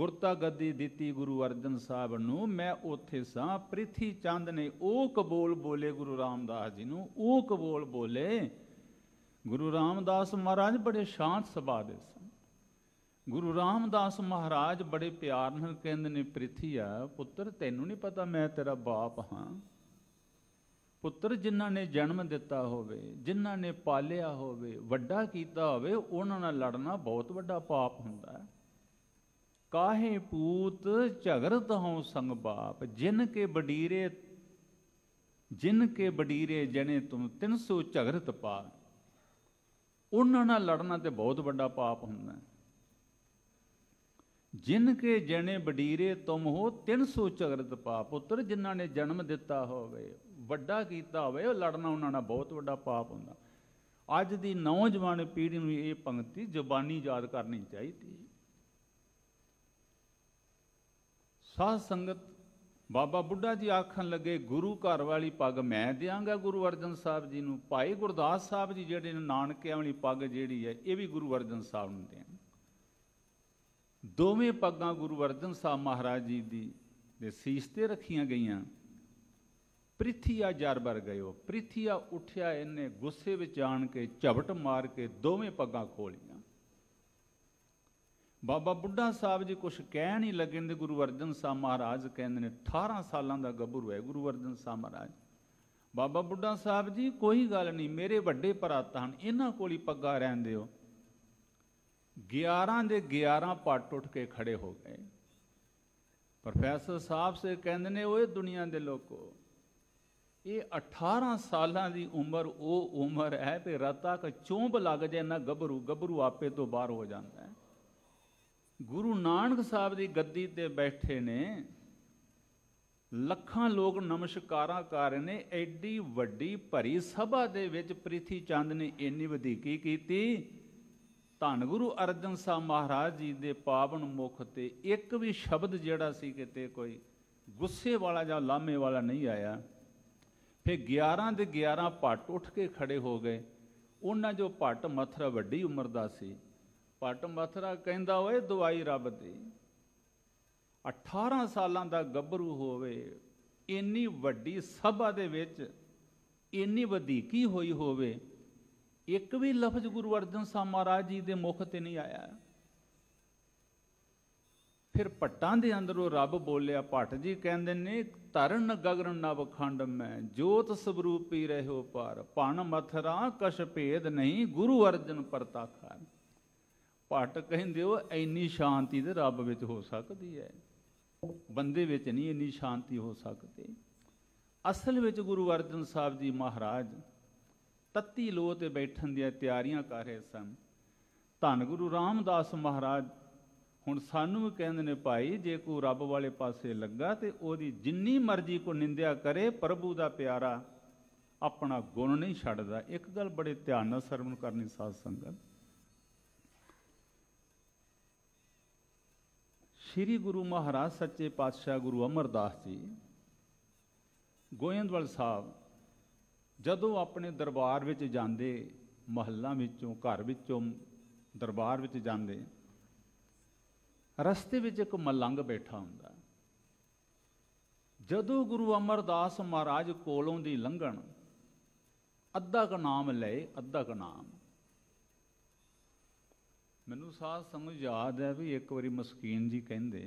ਗੁਰਤਾ ਗੱਦੀ ਦਿੱਤੀ ਗੁਰੂ ਅਰਜਨ ਸਾਹਿਬ ਨੂੰ ਮੈਂ ਉੱਥੇ ਸਾਂ ਪ੍ਰਿਥੀ ਚੰਦ ਨੇ ਉਹ ਕਬੂਲ ਬੋਲੇ ਗੁਰੂ ਰਾਮਦਾਸ ਜੀ ਨੂੰ ਉਹ ਕਬੂਲ ਬੋਲੇ ਗੁਰੂ ਰਾਮਦਾਸ ਮਹਾਰਾਜ ਬੜੇ ਸ਼ਾਂਤ ਸੁਭਾਅ ਦੇ ਸਨ ਗੁਰੂ ਰਾਮਦਾਸ ਮਹਾਰਾਜ ਬੜੇ ਪਿਆਰ ਨਾਲ ਕਹਿੰਦੇ ਨੇ ਪ੍ਰਿਥੀਆ ਪੁੱਤਰ ਤੈਨੂੰ ਨਹੀਂ ਪਤਾ ਮੈਂ ਤੇਰਾ ਬਾਪ ਹਾਂ ਪੁੱਤਰ ਜਿਨ੍ਹਾਂ ਨੇ ਜਨਮ ਦਿੱਤਾ ਹੋਵੇ ਜਿਨ੍ਹਾਂ ਨੇ ਪਾਲਿਆ ਹੋਵੇ ਵੱਡਾ ਕੀਤਾ ਹੋਵੇ ਉਹਨਾਂ ਨਾਲ ਲੜਨਾ ਬਹੁਤ ਵੱਡਾ ਪਾਪ ਹੁੰਦਾ ਹੈ ਕਾਹੇ ਪੂਤ ਝਗਰਤ ਹਉ ਸੰਗ ਬਾਪ ਜਿਨ ਕੇ ਬਡੀਰੇ ਜਿਨ ਕੇ ਬਡੀਰੇ ਜਣੇ ਤੁਮ 300 ਝਗਰਤ ਪਾ ਉਹਨਾਂ ਨਾਲ ਲੜਨਾ ਤੇ ਬਹੁਤ ਵੱਡਾ ਪਾਪ ਹੁੰਦਾ ਹੈ ਜਿਨ ਕੇ ਜਣੇ ਬਡੀਰੇ ਤੁਮ ਹੋ 300 ਚਗਰਤ ਪਾਪ ਉਤਰ ਜਿਨ੍ਹਾਂ ਨੇ ਜਨਮ ਦਿੱਤਾ ਹੋਵੇ ਵੱਡਾ ਕੀਤਾ ਹੋਵੇ ਉਹ ਲੜਨਾ ਉਹਨਾਂ ਨਾਲ ਬਹੁਤ ਵੱਡਾ ਪਾਪ ਹੁੰਦਾ ਅੱਜ ਦੀ ਨੌਜਵਾਨ ਪੀੜ੍ਹੀ ਨੂੰ ਇਹ ਪੰਕਤੀ ਜ਼ੁਬਾਨੀ ਯਾਦ ਕਰਨੀ ਚਾਹੀਦੀ ਸਾਧ ਸੰਗਤ ਬਾਬਾ ਬੁੱਢਾ ਜੀ ਆਖਣ ਲੱਗੇ ਗੁਰੂ ਘਰ ਵਾਲੀ ਪੱਗ ਮੈਂ ਦਿਆਂਗਾ ਗੁਰੂ ਅਰਜਨ ਸਾਹਿਬ ਜੀ ਨੂੰ ਭਾਈ ਗੁਰਦਾਸ ਸਾਹਿਬ ਜੀ ਜਿਹੜੇ ਨੇ ਨਾਨਕੇ ਵਾਲੀ ਪੱਗ ਜਿਹੜੀ ਹੈ ਇਹ ਵੀ ਗੁਰੂ ਅਰਜਨ ਸਾਹਿਬ ਨੂੰ ਦੇਣ ਦੋਵੇਂ ਪੱਗਾਂ ਗੁਰੂ ਅਰਜਨ ਸਾਹਿਬ ਮਹਾਰਾਜ ਜੀ ਦੀ ਦੇ ਸੀਸ ਤੇ ਰੱਖੀਆਂ ਗਈਆਂ ਪ੍ਰਿਥੀਆ ਵਰ ਗਇਓ ਪ੍ਰਿਥੀਆ ਉੱਠਿਆ ਇਹਨੇ ਗੁੱਸੇ ਵਿੱਚ ਆਣ ਕੇ ਝਵਟ ਮਾਰ ਕੇ ਦੋਵੇਂ ਪੱਗਾਂ ਖੋਲੀਆਂ ਬਾਬਾ ਬੁੱਢਾ ਸਾਹਿਬ ਜੀ ਕੁਝ ਕਹਿ ਨਹੀਂ ਲੱਗੇ ਨੇ ਗੁਰੂ ਅਰਜਨ ਸਾਹਿਬ ਮਹਾਰਾਜ ਕਹਿੰਦੇ ਨੇ 18 ਸਾਲਾਂ ਦਾ ਗੱਭਰੂ ਹੈ ਗੁਰੂ ਅਰਜਨ ਸਾਹਿਬ ਮਹਾਰਾਜ ਬਾਬਾ ਬੁੱਢਾ ਸਾਹਿਬ ਜੀ ਕੋਈ ਗੱਲ ਨਹੀਂ ਮੇਰੇ ਵੱਡੇ ਭਰਾਤਾ ਹਨ ਇਹਨਾਂ ਕੋਲ ਹੀ ਪੱਗਾ ਰਹਿੰਦੇ ਹੋ 11 ਦੇ 11 ਪੱਟ ਉੱਠ ਕੇ ਖੜੇ ਹੋ ਗਏ ਪ੍ਰੋਫੈਸਰ ਸਾਹਿਬ ਸੇ ਕਹਿੰਦੇ ਨੇ ਓਏ ਦੁਨੀਆ ਦੇ ਲੋਕੋ ਇਹ 18 ਸਾਲਾਂ ਦੀ ਉਮਰ ਉਹ ਉਮਰ ਹੈ ਤੇ ਰਤਾ ਕ ਚੋਂਬ ਲੱਗ ਜਾਏ ਨਾ ਗੱਭਰੂ ਗੱਭਰੂ ਆਪੇ ਤੋਂ ਬਾਹਰ ਹੋ ਜਾਂਦਾ ਹੈ ਗੁਰੂ ਨਾਨਕ ਸਾਹਿਬ ਦੀ ਗੱਦੀ ਤੇ ਬੈਠੇ ਨੇ ਲੱਖਾਂ ਲੋਕ ਨਮਸਕਾਰਾਂ ਕਰ ਰਹੇ ਨੇ ਐਡੀ ਵੱਡੀ ਭਰੀ ਸਭਾ ਦੇ ਵਿੱਚ ਪ੍ਰਿਥੀ ਚੰਦ ਨੇ ਇੰਨੀ ਵਧੀਕੀ ਕੀਤੀ ਧੰਨ ਗੁਰੂ ਅਰਜਨ ਸਾਹਿਬ ਮਹਾਰਾਜ ਜੀ ਦੇ ਪਾਵਨ ਮੁਖ ਤੇ ਇੱਕ ਵੀ ਸ਼ਬਦ ਜਿਹੜਾ ਸੀ ਕਿਤੇ ਕੋਈ ਗੁੱਸੇ ਵਾਲਾ ਜਾਂ ਲਾਮੇ ਵਾਲਾ ਨਹੀਂ ਆਇਆ ਫਿਰ 11 ਦੇ 11 ਪੱਟ ਉੱਠ ਕੇ ਖੜੇ ਹੋ ਗਏ ਉਹਨਾਂ ਜੋ ਪੱਟ ਮਥਰਾ ਵੱਡੀ ਉਮਰ ਦਾ ਸੀ ਪਟ ਮਥਰਾ ਕਹਿੰਦਾ ਓਏ ਦਵਾਈ ਰੱਬ ਦੀ 18 ਸਾਲਾਂ ਦਾ ਗੱਭਰੂ ਹੋਵੇ ਇੰਨੀ ਵੱਡੀ ਸਭਾ ਦੇ ਵਿੱਚ ਇੰਨੀ ਕੀ ਹੋਈ ਹੋਵੇ ਇੱਕ ਵੀ ਲਫ਼ਜ਼ ਗੁਰੂ ਅਰਜਨ ਸਾਹਿਬ ਮਹਾਰਾਜ ਜੀ ਦੇ ਮੁਖ ਤੇ ਨਹੀਂ ਆਇਆ ਫਿਰ ਪਟਾਂ ਦੇ ਅੰਦਰੋਂ ਰੱਬ ਬੋਲਿਆ ਪਟ ਜੀ ਕਹਿੰਦੇ ਨੇ ਤਰਨ ਗਗਨ ਨਵ ਖੰਡ ਮੈਂ ਜੋਤ ਸਰੂਪੀ ਰਹਿਓ ਪਰ ਪਣ ਮਥਰਾ ਕਛ ਭੇਦ ਨਹੀਂ ਗੁਰੂ ਅਰਜਨ ਪਰਤਾਖਾ ਭਟ ਕਹਿੰਦੇ ਉਹ ਇੰਨੀ ਸ਼ਾਂਤੀ ਤੇ ਰੱਬ ਵਿੱਚ ਹੋ ਸਕਦੀ ਹੈ ਬੰਦੇ ਵਿੱਚ ਨਹੀਂ ਇੰਨੀ ਸ਼ਾਂਤੀ ਹੋ ਸਕਦੀ ਅਸਲ ਵਿੱਚ ਗੁਰੂ ਅਰਜਨ ਸਾਹਿਬ ਜੀ ਮਹਾਰਾਜ ਤੱਤੀ ਲੋ ਤੇ ਬੈਠਣ ਦੀਆਂ ਤਿਆਰੀਆਂ ਕਰ ਰਹੇ ਸਨ ਧੰਨ ਗੁਰੂ ਰਾਮਦਾਸ ਮਹਾਰਾਜ ਹੁਣ ਸਾਨੂੰ ਵੀ ਕਹਿੰਦੇ ਨੇ ਭਾਈ ਜੇ ਕੋ ਰੱਬ ਵਾਲੇ ਪਾਸੇ ਲੱਗਾ ਤੇ ਉਹਦੀ ਜਿੰਨੀ ਮਰਜ਼ੀ ਕੋ ਨਿੰਦਿਆ ਕਰੇ ਪ੍ਰਭੂ ਦਾ ਪਿਆਰਾ ਆਪਣਾ ਗੁਣ ਨਹੀਂ ਛੱਡਦਾ ਇੱਕ ਗੱਲ ਬੜੇ ਧਿਆਨ ਨਾਲ ਸਰਵਣ ਕਰਨੀ ਸਾਧ ਸੰਗਤ ਸ੍ਰੀ ਗੁਰੂ ਮਹਾਰਾਜ ਸੱਚੇ ਪਾਤਸ਼ਾਹ ਗੁਰੂ ਅਮਰਦਾਸ ਜੀ ਗੋਇੰਦਵਾਲ ਸਾਹਿਬ ਜਦੋਂ ਆਪਣੇ ਦਰਬਾਰ ਵਿੱਚ ਜਾਂਦੇ ਮਹੱਲਾ ਵਿੱਚੋਂ ਘਰ ਵਿੱਚੋਂ ਦਰਬਾਰ ਵਿੱਚ ਜਾਂਦੇ ਰਸਤੇ ਵਿੱਚ ਇੱਕ ਮਲੰਗ ਬੈਠਾ ਹੁੰਦਾ ਜਦੋਂ ਗੁਰੂ ਅਮਰਦਾਸ ਮਹਾਰਾਜ ਕੋਲੋਂ ਦੀ ਲੰਘਣ ਅੱਧਾ ਕ ਨਾਮ ਲਏ ਅੱਧਾ ਕ ਨਾਮ ਮੈਨੂੰ ਸਾਹ ਸਮਝ ਯਾਦ ਹੈ ਵੀ ਇੱਕ ਵਾਰੀ ਮਸਕੀਨ ਜੀ ਕਹਿੰਦੇ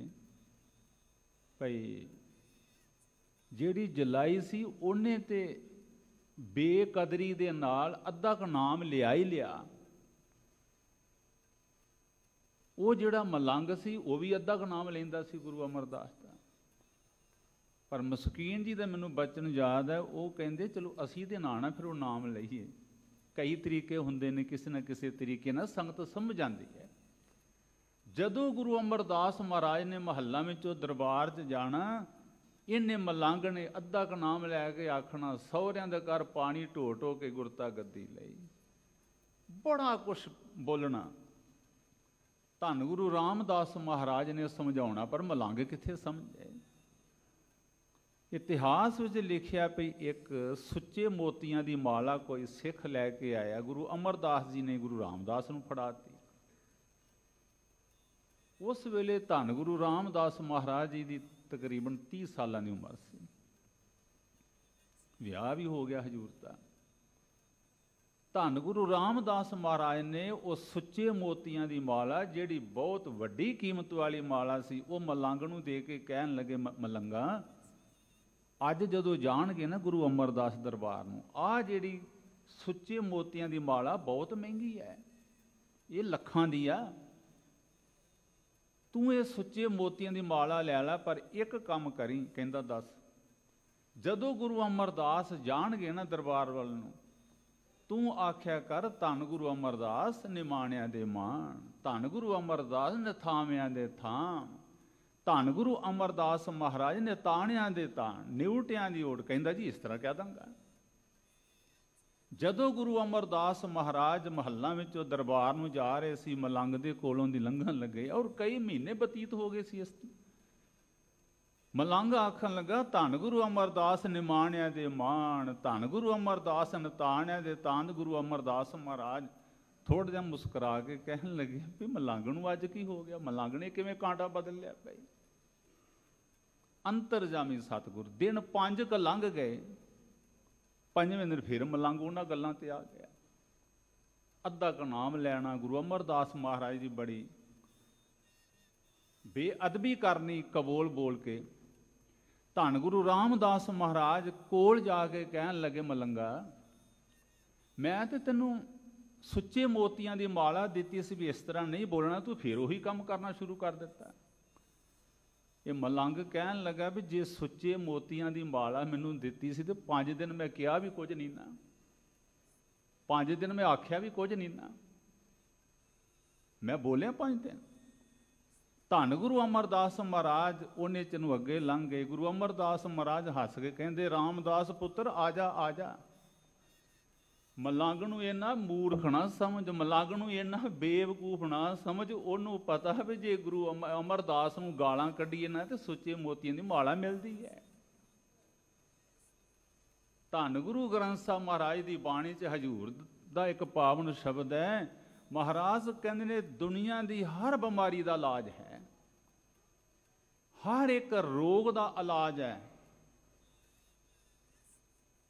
ਭਈ ਜਿਹੜੀ ਜਲਾਈ ਸੀ ਉਹਨੇ ਤੇ ਬੇਕਦਰੀ ਦੇ ਨਾਲ ਅੱਧਾ ਕ ਨਾਮ ਲਿਆ ਹੀ ਲਿਆ ਉਹ ਜਿਹੜਾ ਮਲੰਗ ਸੀ ਉਹ ਵੀ ਅੱਧਾ ਕ ਨਾਮ ਲੈਂਦਾ ਸੀ ਗੁਰੂ ਅਮਰਦਾਸ ਦਾ ਪਰ ਮਸਕੀਨ ਜੀ ਦਾ ਮੈਨੂੰ ਬਚਨ ਯਾਦ ਹੈ ਉਹ ਕਹਿੰਦੇ ਚਲੋ ਅਸੀਂ ਦੇ ਨਾ ਨਾਲ ਫਿਰ ਉਹ ਨਾਮ ਲਈਏ ਕਈ ਤਰੀਕੇ ਹੁੰਦੇ ਨੇ ਕਿਸੇ ਨਾ ਕਿਸੇ ਤਰੀਕੇ ਨਾਲ ਸੰਗਤ ਸਮਝ ਜਾਂਦੀ ਹੈ ਜਦੋਂ ਗੁਰੂ ਅਮਰਦਾਸ ਮਹਾਰਾਜ ਨੇ ਮਹੱਲਾ ਵਿੱਚੋਂ ਦਰਬਾਰ 'ਚ ਜਾਣਾ ਇਹਨੇ ਮਲੰਗ ਨੇ ਅੱਧਾ ਕ ਨਾਮ ਲੈ ਕੇ ਆਖਣਾ ਸਹੁਰਿਆਂ ਦੇ ਘਰ ਪਾਣੀ ਢੋ ਢੋ ਕੇ ਗੁਰਤਾ ਗੱਦੀ ਲਈ ਬੜਾ ਕੁਝ ਬੋਲਣਾ ਧੰਨ ਗੁਰੂ ਰਾਮਦਾਸ ਮਹਾਰਾਜ ਨੇ ਸਮਝਾਉਣਾ ਪਰ ਮਲੰਗ ਕਿੱਥੇ ਸਮਝੇ ਇਤਿਹਾਸ ਵਿੱਚ ਲਿਖਿਆ ਪਈ ਇੱਕ ਸੁੱਚੇ ਮੋਤੀਆਂ ਦੀ ਮਾਲਾ ਕੋਈ ਸਿੱਖ ਲੈ ਕੇ ਆਇਆ ਗੁਰੂ ਅਮਰਦਾਸ ਜੀ ਨੇ ਗੁਰੂ ਰਾਮਦਾਸ ਨੂੰ ਫੜਾਤੀ ਉਸ ਵੇਲੇ ਧੰਨ ਗੁਰੂ ਰਾਮਦਾਸ ਮਹਾਰਾਜ ਜੀ ਦੀ ਤਕਰੀਬਨ 30 ਸਾਲਾਂ ਦੀ ਉਮਰ ਸੀ ਵਿਆਹ ਵੀ ਹੋ ਗਿਆ ਹਜੂਰ ਦਾ ਧੰਨ ਗੁਰੂ ਰਾਮਦਾਸ ਮਹਾਰਾਜ ਨੇ ਉਹ ਸੁੱਚੇ ਮੋਤੀਆਂ ਦੀ ਮਾਲਾ ਜਿਹੜੀ ਬਹੁਤ ਵੱਡੀ ਕੀਮਤ ਵਾਲੀ ਮਾਲਾ ਸੀ ਉਹ ਮਲੰਗ ਨੂੰ ਦੇ ਕੇ ਕਹਿਣ ਲੱਗੇ ਮਲੰਗਾ ਅੱਜ ਜਦੋਂ ਜਾਣਗੇ ਨਾ ਗੁਰੂ ਅਮਰਦਾਸ ਦਰਬਾਰ ਨੂੰ ਆ ਜਿਹੜੀ ਸੁੱਚੇ ਮੋਤੀਆਂ ਦੀ ਮਾਲਾ ਬਹੁਤ ਮਹਿੰਗੀ ਹੈ ਇਹ ਲੱਖਾਂ ਦੀ ਆ ਤੂੰ ਇਹ ਸੁੱਚੇ ਮੋਤੀਆਂ ਦੀ ਮਾਲਾ ਲੈ ਲੈ ਪਰ ਇੱਕ ਕੰਮ ਕਰੀ ਕਹਿੰਦਾ ਦੱਸ ਜਦੋਂ ਗੁਰੂ ਅਮਰਦਾਸ ਜਾਣਗੇ ਨਾ ਦਰਬਾਰ ਵੱਲ ਨੂੰ ਤੂੰ ਆਖਿਆ ਕਰ ਧੰਨ ਗੁਰੂ ਅਮਰਦਾਸ ਨਿਮਾਣਿਆਂ ਦੇ ਮਾਣ ਧੰਨ ਗੁਰੂ ਅਮਰਦਾਸ ਨਥਾਵਿਆਂ ਦੇ ਥਾਂ ਧੰਨ ਗੁਰੂ ਅਮਰਦਾਸ ਮਹਾਰਾਜ ਨੇ ਤਾਣਿਆਂ ਦੇ ਤਾਂ ਨਿਊਟਿਆਂ ਦੀ ਓਟ ਕਹਿੰਦਾ ਜੀ ਇਸ ਤਰ੍ਹਾਂ ਕਹਿ ਦਾਂਗਾ ਜਦੋਂ ਗੁਰੂ ਅਮਰਦਾਸ ਮਹਾਰਾਜ ਮਹੱਲਾ ਵਿੱਚੋਂ ਦਰਬਾਰ ਨੂੰ ਜਾ ਰਹੇ ਸੀ ਮਲੰਗ ਦੇ ਕੋਲੋਂ ਦੀ ਲੰਘਣ ਲੱਗੇ ਔਰ ਕਈ ਮਹੀਨੇ ਬਤੀਤ ਹੋ ਗਏ ਸੀ ਇਸ ਮਲੰਗ ਆਖਣ ਲੱਗਾ ਧੰਨ ਗੁਰੂ ਅਮਰਦਾਸ ਨਿਮਾਣਿਆਂ ਦੇ ਮਾਣ ਧੰਨ ਗੁਰੂ ਅਮਰਦਾਸ ਨਤਾਣਿਆਂ ਦੇ ਤਾਂ ਗੁਰੂ ਅਮਰਦਾਸ ਮਹਾਰਾਜ ਥੋੜਾ ਜਿਹਾ ਮੁਸਕਰਾ ਕੇ ਕਹਿਣ ਲੱਗੇ ਵੀ ਮਲੰਗ ਨੂੰ ਅੱਜ ਕੀ ਹੋ ਗਿਆ ਮਲੰਗ ਨੇ ਕਿਵੇਂ ਕਾਂਟਾ ਬਦਲ ਲਿਆ ਭਾਈ ਅੰਤਰਜਾਮੀ ਸਤਗੁਰ ਦਿਨ ਪੰਜ ਕ ਲੰਘ ਗਏ ਪੰਜਵੇਂ ਦਿਨ ਫਿਰ ਮਲੰਗ ਉਹਨਾਂ ਗੱਲਾਂ ਤੇ ਆ ਗਿਆ ਅੱਧਾ ਕ ਨਾਮ ਲੈਣਾ ਗੁਰੂ ਅਮਰਦਾਸ ਮਹਾਰਾਜ ਦੀ ਬੜੀ ਬੇਅਦਬੀ ਕਰਨੀ ਕਬੋਲ ਬੋਲ ਕੇ ਧੰਨ ਗੁਰੂ ਰਾਮਦਾਸ ਮਹਾਰਾਜ ਕੋਲ ਜਾ ਕੇ ਕਹਿਣ ਲੱਗੇ ਮਲੰਗਾ ਮੈਂ ਤੇ ਤੈਨੂੰ ਸੁੱਚੇ ਮੋਤੀਆਂ ਦੀ ਮਾਲਾ ਦਿੱਤੀ ਸੀ ਵੀ ਇਸ ਤਰ੍ਹਾਂ ਨਹੀਂ ਬੋਲਣਾ ਤੂੰ ਫਿਰ ਉਹੀ ਕੰਮ ਕਰਨਾ ਸ਼ੁਰੂ ਕਰ ਦਿੱਤਾ ਇਹ ਮਲੰਗ ਕਹਿਣ ਲੱਗਾ ਵੀ ਜੇ ਸੁੱਚੇ ਮੋਤੀਆਂ ਦੀ ਮਾਲਾ ਮੈਨੂੰ ਦਿੱਤੀ ਸੀ ਤੇ 5 ਦਿਨ ਮੈਂ ਕਿਹਾ ਵੀ ਕੁਝ ਨਹੀਂ ਨਾ 5 ਦਿਨ ਮੈਂ ਆਖਿਆ ਵੀ ਕੁਝ ਨਹੀਂ ਨਾ ਮੈਂ ਬੋਲਿਆ 5 ਦਿਨ ਧੰਨ ਗੁਰੂ ਅਮਰਦਾਸ ਮਹਾਰਾਜ ਉਹਨੇ ਚ ਨੂੰ ਅੱਗੇ ਲੰਘ ਗਏ ਗੁਰੂ ਅਮਰਦਾਸ ਮਹਾਰਾਜ ਹੱਸ ਕੇ ਕਹਿੰਦੇ ਰਾਮਦਾਸ ਪੁੱਤਰ ਆਜਾ ਆਜਾ ਮਲੰਗ ਨੂੰ ਇਹਨਾਂ ਮੂਰਖ ਨਾ ਸਮਝ ਮਲੰਗ ਨੂੰ ਇਹਨਾਂ ਬੇਵਕੂਫ ਨਾ ਸਮਝ ਉਹਨੂੰ ਪਤਾ ਹੈ ਵੀ ਜੇ ਗੁਰੂ ਅਮਰਦਾਸ ਨੂੰ ਗਾਲਾਂ ਕੱਢੀਏ ਨਾ ਤੇ ਸੁੱਚੇ ਮੋਤੀਆਂ ਦੀ ਮਾਲਾ ਮਿਲਦੀ ਹੈ ਧੰਨ ਗੁਰੂ ਗ੍ਰੰਥ ਸਾਹਿਬ ਮਹਾਰਾਜ ਦੀ ਬਾਣੀ 'ਚ ਹਜੂਰ ਦਾ ਇੱਕ ਪਾਵਨ ਸ਼ਬਦ ਹੈ ਮਹਾਰਾਜ ਕਹਿੰਦੇ ਨੇ ਦੁਨੀਆ ਦੀ ਹਰ ਬਿਮਾਰੀ ਦਾ ਇਲਾਜ ਹੈ ਹਰ ਇੱਕ ਰੋਗ ਦਾ ਇਲਾਜ ਹੈ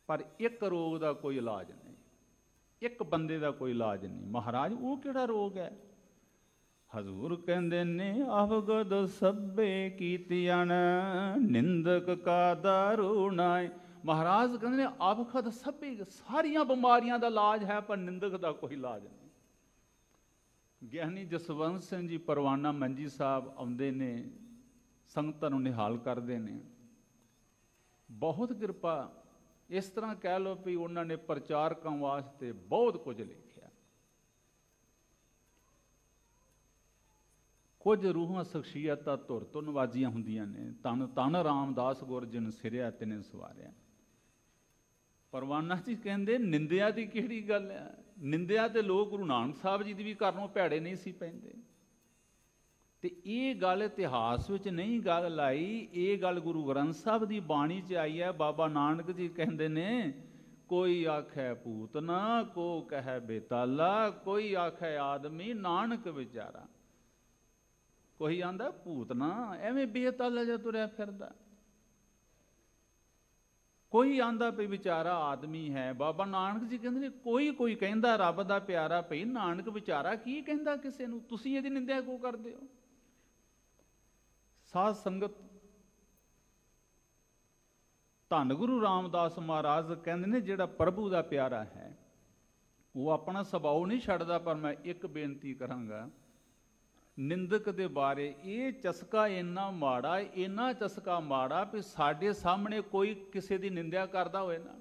ਪਰ ਇੱਕ ਰੋਗ ਦਾ ਕੋਈ ਇਲਾਜ ਨਹੀਂ ਇੱਕ ਬੰਦੇ ਦਾ ਕੋਈ ਇਲਾਜ ਨਹੀਂ ਮਹਾਰਾਜ ਉਹ ਕਿਹੜਾ ਰੋਗ ਹੈ ਹਜ਼ੂਰ ਕਹਿੰਦੇ ਨੇ ਅਵਗਦ ਸਭੇ ਕੀਤਿਆਣ ਨਿੰਦਕ ਕਾ ਦਰੂਣਾਏ ਮਹਾਰਾਜ ਕਹਿੰਦੇ ਨੇ ਅਵਖਦ ਸਭੇ ਸਾਰੀਆਂ ਬਿਮਾਰੀਆਂ ਦਾ ਇਲਾਜ ਹੈ ਪਰ ਨਿੰਦਕ ਦਾ ਕੋਈ ਇਲਾਜ ਨਹੀਂ ਗਿਆਨੀ ਜਸਵੰਤ ਸਿੰਘ ਜੀ ਪਰਵਾਨਾ ਮੰਜੀ ਸਾਹਿਬ ਆਉਂਦੇ ਨੇ ਸੰਗਤਾਂ ਨੂੰ ਨਿਹਾਲ ਕਰਦੇ ਨੇ ਬਹੁਤ ਕਿਰਪਾ ਇਸ ਤਰ੍ਹਾਂ ਕਹਿ ਲੋ ਵੀ ਉਹਨਾਂ ਨੇ ਪ੍ਰਚਾਰਕਾਂ ਵਾਸਤੇ ਬਹੁਤ ਕੁਝ ਲਿਖਿਆ ਕੁਝ ਰੂਹਾਂ ਸ਼ਖਸੀਅਤਾਂ ਧੁਰ ਤੋਂ ਨਵਾਜੀਆਂ ਹੁੰਦੀਆਂ ਨੇ ਤਨ ਤਨ ਰਾਮਦਾਸ ਗੁਰ ਜਿਨ ਸਿਰਿਆ ਤਿਨੇ ਸਵਾਰਿਆ ਪਰਵਾਨਾ ਜੀ ਕਹਿੰਦੇ ਨਿੰਦਿਆ ਦੀ ਕਿਹੜੀ ਗੱਲ ਹੈ ਨਿੰਦਿਆ ਤੇ ਲੋਕ ਗੁਰੂ ਨਾਨਕ ਸਾਹਿਬ ਜੀ ਦੀ ਵੀ ਕਰਨੋਂ ਭੈੜੇ ਨਹੀਂ ਸੀ ਪੈਂਦੇ ਤੇ ਇਹ ਗੱਲ ਇਤਿਹਾਸ ਵਿੱਚ ਨਹੀਂ ਗੱਲ ਆਈ ਇਹ ਗੱਲ ਗੁਰੂ ਗ੍ਰੰਥ ਸਾਹਿਬ ਦੀ ਬਾਣੀ 'ਚ ਆਈ ਹੈ ਬਾਬਾ ਨਾਨਕ ਜੀ ਕਹਿੰਦੇ ਨੇ ਕੋਈ ਆਖੇ ਭੂਤ ਨਾ ਕੋ ਕਹੇ ਬੇਤਾਲਾ ਕੋਈ ਆਖੇ ਆਦਮੀ ਨਾਨਕ ਵਿਚਾਰਾ ਕੋਈ ਆਂਦਾ ਭੂਤ ਨਾ ਐਵੇਂ ਬੇਤਾਲਾ ਜਿਹਾ ਤੁਰਿਆ ਫਿਰਦਾ ਕੋਈ ਆਂਦਾ ਵੀ ਵਿਚਾਰਾ ਆਦਮੀ ਹੈ ਬਾਬਾ ਨਾਨਕ ਜੀ ਕਹਿੰਦੇ ਨੇ ਕੋਈ ਕੋਈ ਕਹਿੰਦਾ ਰੱਬ ਦਾ ਪਿਆਰਾ ਭਈ ਨਾਨਕ ਵਿਚਾਰਾ ਕੀ ਕਹਿੰਦਾ ਕਿਸੇ ਨੂੰ ਤੁਸੀਂ ਇਹਦੀ ਨਿੰਦਿਆ ਕਿਉਂ ਕਰਦੇ ਹੋ ਸਾਧ ਸੰਗਤ ਧੰਨ ਗੁਰੂ ਰਾਮਦਾਸ ਮਹਾਰਾਜ ਕਹਿੰਦੇ ਨੇ ਜਿਹੜਾ ਪ੍ਰਭੂ ਦਾ ਪਿਆਰਾ ਹੈ ਉਹ ਆਪਣਾ ਸੁਭਾਅ ਨਹੀਂ ਛੱਡਦਾ ਪਰ ਮੈਂ ਇੱਕ ਬੇਨਤੀ ਕਰਾਂਗਾ ਨਿੰਦਕ ਦੇ ਬਾਰੇ ਇਹ ਚਸਕਾ ਇੰਨਾ ਮਾੜਾ ਇੰਨਾ ਚਸਕਾ ਮਾੜਾ ਕਿ ਸਾਡੇ ਸਾਹਮਣੇ ਕੋਈ ਕਿਸੇ ਦੀ ਨਿੰਦਿਆ ਕਰਦਾ ਹੋਏ ਨਾ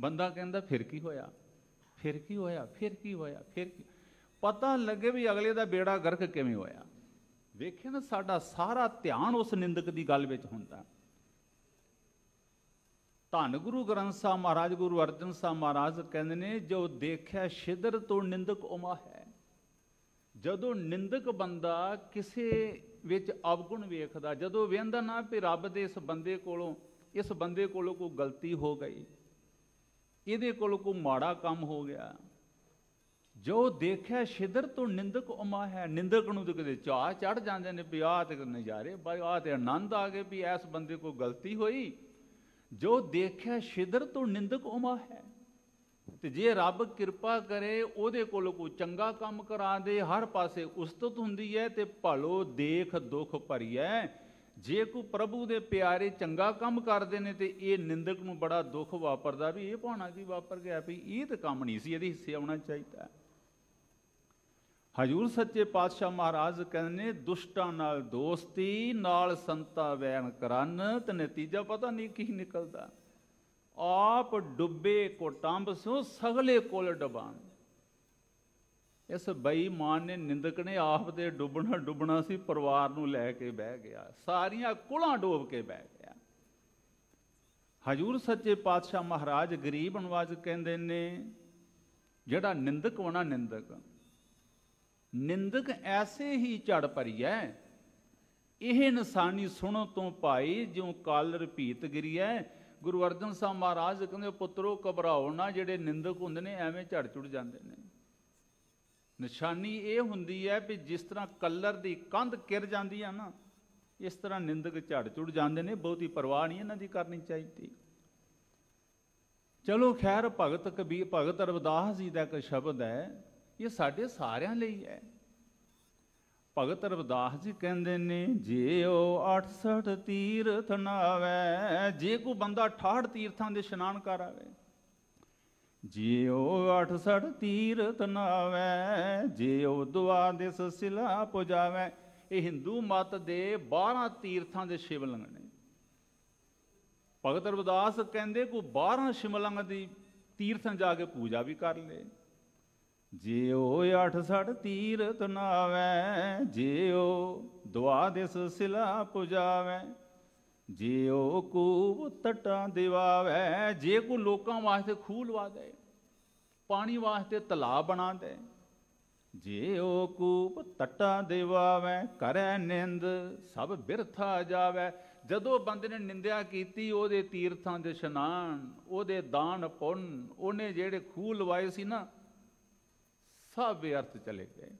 ਬੰਦਾ ਕਹਿੰਦਾ ਫਿਰ ਕੀ ਹੋਇਆ ਫਿਰ ਕੀ ਹੋਇਆ ਫਿਰ ਕੀ ਹੋਇਆ ਫਿਰ ਪਤਾ ਲੱਗੇ ਵੀ ਅਗਲੇ ਦਾ ਬੇੜਾ ਗਰਕ ਕਿਵੇਂ ਹੋਇਆ ਵੇਖੇ ਨਾ ਸਾਡਾ ਸਾਰਾ ਧਿਆਨ ਉਸ ਨਿੰਦਕ ਦੀ ਗੱਲ ਵਿੱਚ ਹੁੰਦਾ ਧੰਨ ਗੁਰੂ ਗ੍ਰੰਥ ਸਾਹਿਬ ਮਹਾਰਾਜ ਗੁਰੂ ਅਰਜਨ ਸਾਹਿਬ ਮਹਾਰਾਜ ਕਹਿੰਦੇ ਨੇ ਜੋ ਦੇਖਿਆ ਛਿਦਰ ਤੋਂ ਨਿੰਦਕ ਉਮਾ ਹੈ ਜਦੋਂ ਨਿੰਦਕ ਬੰਦਾ ਕਿਸੇ ਵਿੱਚ ਅਵਗੁਣ ਵੇਖਦਾ ਜਦੋਂ ਵੇਂਦਾ ਨਾ ਕਿ ਰੱਬ ਦੇ ਇਸ ਬੰਦੇ ਕੋਲੋਂ ਇਸ ਬੰਦੇ ਕੋਲੋਂ ਕੋਈ ਗਲਤੀ ਹੋ ਗਈ ਇਹਦੇ ਕੋਲ ਕੋਈ ਮਾੜਾ ਕੰਮ ਹੋ ਗਿਆ ਜੋ ਦੇਖਿਆ ਛਿਦਰ ਤੋਂ ਨਿੰਦਕ ਉਮਾ ਹੈ ਨਿੰਦਕ ਨੂੰ ਤੇ ਕਦੇ ਚਾਹ ਚੜ ਜਾਂਦੇ ਨੇ ਵੀ ਆਹ ਤੇ ਨਜ਼ਾਰੇ ਬਾਈ ਆਹ ਤੇ ਆਨੰਦ ਆ ਗਏ ਵੀ ਐਸ ਬੰਦੇ ਕੋ ਗਲਤੀ ਹੋਈ ਜੋ ਦੇਖਿਆ ਛਿਦਰ ਤੋਂ ਨਿੰਦਕ ਉਮਾ ਹੈ ਤੇ ਜੇ ਰੱਬ ਕਿਰਪਾ ਕਰੇ ਉਹਦੇ ਕੋਲ ਕੋ ਚੰਗਾ ਕੰਮ ਕਰਾ ਦੇ ਹਰ ਪਾਸੇ ਉਸਤਤ ਹੁੰਦੀ ਹੈ ਤੇ ਭਲੋ ਦੇਖ ਦੁੱਖ ਭਰੀਐ ਜੇ ਕੋ ਪ੍ਰਭੂ ਦੇ ਪਿਆਰੇ ਚੰਗਾ ਕੰਮ ਕਰਦੇ ਨੇ ਤੇ ਇਹ ਨਿੰਦਕ ਨੂੰ ਬੜਾ ਦੁੱਖ ਵਾਪਰਦਾ ਵੀ ਇਹ ਭਾਣਾ ਕੀ ਵਾਪਰ ਗਿਆ ਵੀ ਇਹ ਤਾਂ ਕੰਮ ਨਹੀਂ ਸੀ ਇਹਦੀ ਹਿੱਸੇ ਆਉਣਾ ਚਾਹੀਦਾ ਹਜੂਰ ਸੱਚੇ ਪਾਤਸ਼ਾਹ ਮਹਾਰਾਜ ਕਹਿੰਦੇ ਦੁਸ਼ਟਾਂ ਨਾਲ ਦੋਸਤੀ ਨਾਲ ਸੰਤਾ ਵੈਣ ਕਰਨ ਤੇ ਨਤੀਜਾ ਪਤਾ ਨਹੀਂ ਕੀ ਨਿਕਲਦਾ ਆਪ ਡੁੱਬੇ ਕੋਟਾਂਬ ਸੋ ਸਗਲੇ ਕੋਲ ਡਬਾਂ ਇਸ ਬੇਈਮਾਨ ਨੇ ਨਿੰਦਕ ਨੇ ਆਪ ਦੇ ਡੁੱਬਣਾ ਡੁੱਬਣਾ ਸੀ ਪਰਿਵਾਰ ਨੂੰ ਲੈ ਕੇ ਬਹਿ ਗਿਆ ਸਾਰੀਆਂ ਕੁਲਾਂ ਡੋਬ ਕੇ ਬਹਿ ਗਿਆ ਹਜੂਰ ਸੱਚੇ ਪਾਤਸ਼ਾਹ ਮਹਾਰਾਜ ਗਰੀਬ ਨਵਾਜ ਕਹਿੰਦੇ ਨੇ ਜਿਹੜਾ ਨਿੰਦਕ ਹੋਣਾ ਨਿੰਦਕ ਨਿੰਦਕ ਐਸੇ ਹੀ ਝੜ ਪਰਿਐ ਇਹ ਇਨਸਾਨੀ ਸੁਣੋ ਤੋਂ ਪਾਈ ਜਿਉ ਕਾਲ ਭੀਤ ਗਰੀਐ ਗੁਰੂ ਅਰਜਨ ਸਾਹਿਬ ਮਹਾਰਾਜ ਕਹਿੰਦੇ ਪੁੱਤਰੋ ਘਬਰਾਓ ਨਾ ਜਿਹੜੇ ਨਿੰਦਕ ਹੁੰਦੇ ਨੇ ਐਵੇਂ ਝੜ ਚੁੜ ਜਾਂਦੇ ਨੇ ਨਿਸ਼ਾਨੀ ਇਹ ਹੁੰਦੀ ਹੈ ਵੀ ਜਿਸ ਤਰ੍ਹਾਂ ਕਲਰ ਦੀ ਕੰਧ ਕਿਰ ਜਾਂਦੀ ਆ ਨਾ ਇਸ ਤਰ੍ਹਾਂ ਨਿੰਦਕ ਝੜ ਚੁੜ ਜਾਂਦੇ ਨੇ ਬਹੁਤੀ ਪਰਵਾਹ ਨਹੀਂ ਇਹਨਾਂ ਦੀ ਕਰਨੀ ਚਾਹੀਦੀ ਚਲੋ ਖੈਰ ਭਗਤ ਕਬੀਰ ਭਗਤ ਰਵਿਦਾਸ ਜੀ ਦਾ ਇੱਕ ਸ਼ਬਦ ਹੈ ਇਹ ਸਾਡੇ ਸਾਰਿਆਂ ਲਈ ਹੈ ਭਗਤ ਰਵਦਾਸ ਜੀ ਕਹਿੰਦੇ ਨੇ ਜੇ ਉਹ 68 ਤੀਰਥ ਨਾਵੇ ਜੇ ਕੋ ਬੰਦਾ 68 ਤੀਰਥਾਂ ਦੇ ਇਸ਼ਨਾਨ ਕਰ ਆਵੇ ਜੇ ਉਹ 68 ਤੀਰਥ ਨਾਵੇ ਜੇ ਉਹ ਦਿਸ ਸਿਲਾ ਪੁਜਾਵੇ ਇਹ ਹਿੰਦੂ ਮਤ ਦੇ 12 ਤੀਰਥਾਂ ਦੇ ਸ਼ਿਵਲਿੰਗ ਨੇ ਭਗਤ ਰਵਦਾਸ ਕਹਿੰਦੇ ਕੋ 12 ਸ਼ਿਵਲਿੰਗ ਦੀ ਤੀਰਥਾਂ ਜਾ ਕੇ ਪੂਜਾ ਵੀ ਕਰ ਲੇ ਜਿਉ ਅਠ ਸੜ ਤੀਰਤ ਨਾਵੈ ਜਿਉ ਦਵਾਦਿਸ ਸਿਲਾ ਪੁਜਾਵੈ ਜਿਉ ਕੂਬ ਤਟਾਂ ਦਿਵਾਵੈ ਜੇ ਕੋ ਲੋਕਾਂ ਵਾਸਤੇ ਖੂਲਵਾ ਦੇ ਪਾਣੀ ਵਾਸਤੇ ਤਲਾਬ ਬਣਾ ਦੇ ਜਿਉ ਕੂਬ ਤਟਾਂ ਦਿਵਾਵੈ ਕਰੈ ਨਿੰਦ ਸਭ ਬਿਰਥਾ ਜਾਵੇ ਜਦੋਂ ਬੰਦੇ ਨੇ ਨਿੰਦਿਆ ਕੀਤੀ ਉਹਦੇ ਤੀਰਥਾਂ ਦੇ ਇਸ਼ਨਾਨ ਉਹਦੇ ਦਾਨ ਪੁੰਨ ਉਹਨੇ ਜਿਹੜੇ ਖੂਲਵਾਏ ਸੀ ਨਾ ਸਭ व्यर्थ ਚਲੇ ਗਏ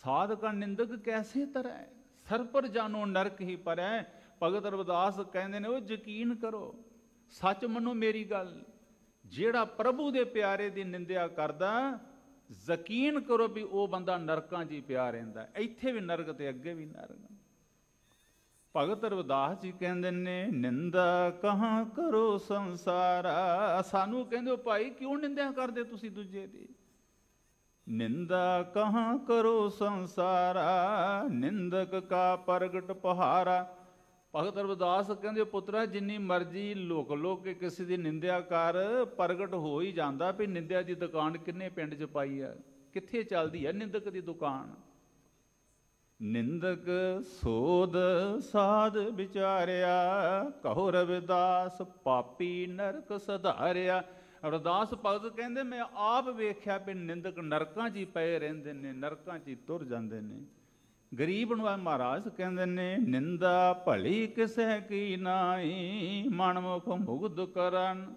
साध ਨਿੰਦਕ ਕੈਸੇ ਤਰੈ ਸਰ ਪਰ ਜਾਨੋ ਨਰਕ ਹੀ ਪਰੈ ਭਗਤ ਰਵਿਦਾਸ ਕਹਿੰਦੇ ਨੇ ਉਹ ਯਕੀਨ ਕਰੋ ਸੱਚ ਮੰਨੋ ਮੇਰੀ ਗੱਲ ਜਿਹੜਾ ਪ੍ਰਭੂ ਦੇ ਪਿਆਰੇ ਦੀ ਨਿੰਦਿਆ ਕਰਦਾ ਯਕੀਨ ਕਰੋ ਵੀ ਉਹ ਬੰਦਾ ਨਰਕਾਂ 'ਚ ਹੀ ਪਿਆ ਰਹਿੰਦਾ ਇੱਥੇ ਵੀ ਨਰਕ ਤੇ ਅੱਗੇ ਵੀ ਨਰਕ ਭਗਤ ਰਵਿਦਾਸ ਜੀ ਕਹਿੰਦੇ ਨੇ ਨਿੰਦਾ ਕਹਾਂ ਕਰੋ ਸੰਸਾਰਾ ਸਾਨੂੰ ਕਹਿੰਦੇ ਹੋ ਭਾਈ ਕਿਉਂ ਨਿੰਦਿਆ ਕਰਦੇ ਤੁਸੀਂ ਦੂਜੇ ਦੀ ਨਿੰਦਾ ਕਹਾਂ ਕਰੋ ਸੰਸਾਰਾ ਨਿੰਦਕ ਕਾ ਪ੍ਰਗਟ ਪਹਾਰਾ ਭਗਤ ਰਵਿਦਾਸ ਕਹਿੰਦੇ ਪੁੱਤਰਾ ਜਿੰਨੀ ਮਰਜ਼ੀ ਲੋਕ ਲੋਕ ਕੇ ਕਿਸੇ ਦੀ ਨਿੰਦਿਆ ਕਰ ਪ੍ਰਗਟ ਹੋ ਹੀ ਜਾਂਦਾ ਵੀ ਨਿੰਦਿਆ ਦੀ ਦੁਕਾਨ ਕਿੰਨੇ ਪਿੰਡ 'ਚ ਪਾਈ ਆ ਕਿੱਥੇ ਚੱਲਦੀ ਆ ਨਿੰਦਕ ਦੀ ਦੁਕਾਨ ਨਿੰਦਕ ਸੋਦ ਸਾਧ ਵਿਚਾਰਿਆ ਕਹੋ ਰਵਿਦਾਸ ਪਾਪੀ ਨਰਕ ਸਧਾਰਿਆ ਅਰਦਾਸ ਭਗਤ ਕਹਿੰਦੇ ਮੈਂ ਆਪ ਵੇਖਿਆ ਵੀ ਨਿੰਦਕ ਨਰਕਾਂ 'ਚ ਹੀ ਪਏ ਰਹਿੰਦੇ ਨੇ ਨਰਕਾਂ 'ਚ ਹੀ ਤੁਰ ਜਾਂਦੇ ਨੇ ਗਰੀਬ ਨੂੰ ਮਹਾਰਾਜ ਕਹਿੰਦੇ ਨੇ ਨਿੰਦਾ ਭਲੀ ਕਿਸੇ ਕੀ ਨਾਹੀ ਮਨਮੁਖ ਮੁਗਦ ਕਰਨ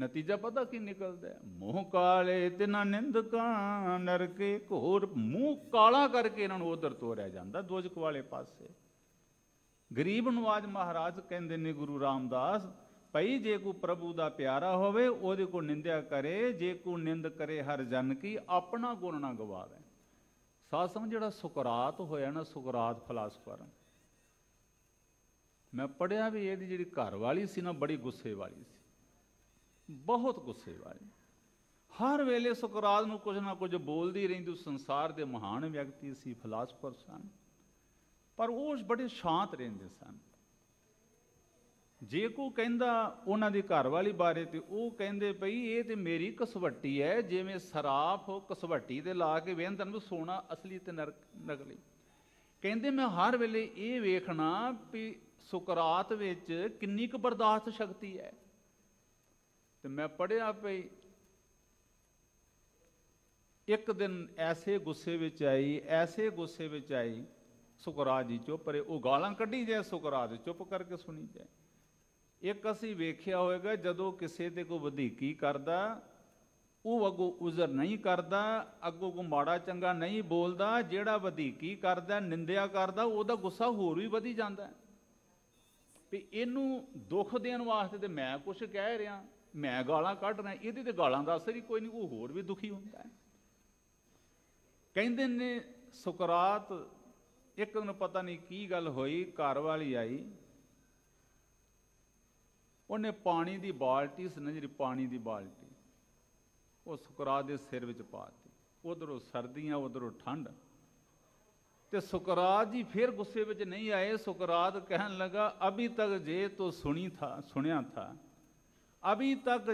ਨਤੀਜਾ ਪਤਾ ਕੀ ਨਿਕਲਦਾ ਮੂੰਹ ਕਾਲੇ ਤਿਨਾ ਨਿੰਦਕਾਂ ਨਰਕੇ ਘੋਰ ਮੂੰਹ ਕਾਲਾ ਕਰਕੇ ਇਹਨਾਂ ਨੂੰ ਉਧਰ ਤੋਰਿਆ ਜਾਂਦਾ ਦੋਜਕ ਵਾਲੇ ਪਾਸੇ ਗਰੀਬ ਨੂੰ ਆਜ ਮਹਾਰਾਜ ਕਹਿੰਦੇ ਨੇ ਗੁਰੂ ਰਾਮਦਾਸ ਭਈ ਜੇ ਕੋ ਪ੍ਰਭੂ ਦਾ ਪਿਆਰਾ ਹੋਵੇ ਉਹਦੇ ਕੋ ਨਿੰਦਿਆ ਕਰੇ ਜੇ ਕੋ ਨਿੰਦ ਕਰੇ ਹਰ ਜਨ ਕੀ ਆਪਣਾ ਗੁਣ ਨਾ ਗਵਾਵੇ ਸਾਧ ਸੰਗ ਜਿਹੜਾ ਸੁਕਰਾਤ ਹੋਇਆ ਨਾ ਸੁਕਰਾਤ ਫਲਸਫਰ ਮੈਂ ਪੜਿਆ ਵੀ ਇਹਦੀ ਜਿਹੜੀ ਘਰ ਵਾਲੀ ਸੀ ਨਾ ਬੜੀ ਗੁੱਸੇ ਵਾਲੀ ਸੀ ਬਹੁਤ ਗੁੱਸੇ ਵਾਲੀ ਹਰ ਵੇਲੇ ਸੁਕਰਾਤ ਨੂੰ ਕੁਝ ਨਾ ਕੁਝ ਬੋਲਦੀ ਰਹਿੰਦੀ ਉਹ ਸੰਸਾਰ ਦੇ ਮਹਾਨ ਵਿਅਕਤੀ ਸੀ ਫਲਸਫਰ ਸਨ ਪਰ ਉਹ ਬੜੇ ਸ਼ਾਂਤ ਰਹਿੰਦੇ ਸਨ ਜੇ ਕੋ ਕਹਿੰਦਾ ਉਹਨਾਂ ਦੀ ਘਰ ਵਾਲੀ ਬਾਰੇ ਤੇ ਉਹ ਕਹਿੰਦੇ ਭਈ ਇਹ ਤੇ ਮੇਰੀ ਕਸਵੱਟੀ ਐ ਜਿਵੇਂ ਸਰਾਫ ਕਸਵੱਟੀ ਤੇ ਲਾ ਕੇ ਵੇਂਦਨ ਨੂੰ ਸੋਨਾ ਅਸਲੀ ਤੇ ਨਕਲੀ ਕਹਿੰਦੇ ਮੈਂ ਹਰ ਵੇਲੇ ਇਹ ਵੇਖਣਾ ਵੀ ਸੁਕਰਾਤ ਵਿੱਚ ਕਿੰਨੀ ਕੁ ਬਰਦਾਸ਼ਤ ਸ਼ਕਤੀ ਹੈ ਤੇ ਮੈਂ ਪੜਿਆ ਭਈ ਇੱਕ ਦਿਨ ਐਸੇ ਗੁੱਸੇ ਵਿੱਚ ਆਈ ਐਸੇ ਗੁੱਸੇ ਵਿੱਚ ਆਈ ਸੁਕਰਾਤ ਜੀ ਚੁੱਪ ਰੇ ਉਹ ਗਾਲਾਂ ਕੱਢੀ ਜੇ ਸੁਕਰਾਤ ਚੁੱਪ ਕਰਕੇ ਸੁਣੀ ਜੇ ਇੱਕ ਅਸੀਂ ਵੇਖਿਆ ਹੋਵੇਗਾ ਜਦੋਂ ਕਿਸੇ ਤੇ ਕੋਈ ਵਧੀਕੀ ਕਰਦਾ ਉਹ ਅਗੋ ਉਜ਼ਰ ਨਹੀਂ ਕਰਦਾ ਅੱਗੋ ਕੋ ਮਾੜਾ ਚੰਗਾ ਨਹੀਂ ਬੋਲਦਾ ਜਿਹੜਾ ਵਧੀਕੀ ਕਰਦਾ ਨਿੰਦਿਆ ਕਰਦਾ ਉਹਦਾ ਗੁੱਸਾ ਹੋਰ ਵੀ ਵਧੀ ਜਾਂਦਾ ਵੀ ਇਹਨੂੰ ਦੁੱਖ ਦੇਣ ਵਾਸਤੇ ਤੇ ਮੈਂ ਕੁਝ ਕਹਿ ਰਿਹਾ ਮੈਂ ਗਾਲਾਂ ਕੱਢ ਰਿਹਾ ਇਹਦੇ ਤੇ ਗਾਲਾਂ ਦਾ ਅਸਰ ਹੀ ਕੋਈ ਨਹੀਂ ਉਹ ਹੋਰ ਵੀ ਦੁਖੀ ਹੁੰਦਾ ਕਹਿੰਦੇ ਨੇ ਸੁਕਰਾਤ ਇੱਕ ਨੂੰ ਪਤਾ ਨਹੀਂ ਕੀ ਗੱਲ ਹੋਈ ਘਰ ਵਾਲੀ ਆਈ ਉਹਨੇ ਪਾਣੀ ਦੀ ਬਾਲਟੀ ਸੁਣ ਜਿਹੜੀ ਪਾਣੀ ਦੀ ਬਾਲਟੀ ਉਹ ਸੁਕਰਾਤ ਦੇ ਸਿਰ ਵਿੱਚ ਪਾਤੀ ਉਧਰੋਂ ਸਰਦੀਆਂ ਉਧਰੋਂ ਠੰਡ ਤੇ ਸੁਕਰਾਤ ਜੀ ਫਿਰ ਗੁੱਸੇ ਵਿੱਚ ਨਹੀਂ ਆਏ ਸੁਕਰਾਤ ਕਹਿਣ ਲੱਗਾ ਅਭੀ ਤੱਕ ਜੇ ਤੋ ਸੁਣੀ ਥਾ ਸੁਣਿਆ ਥਾ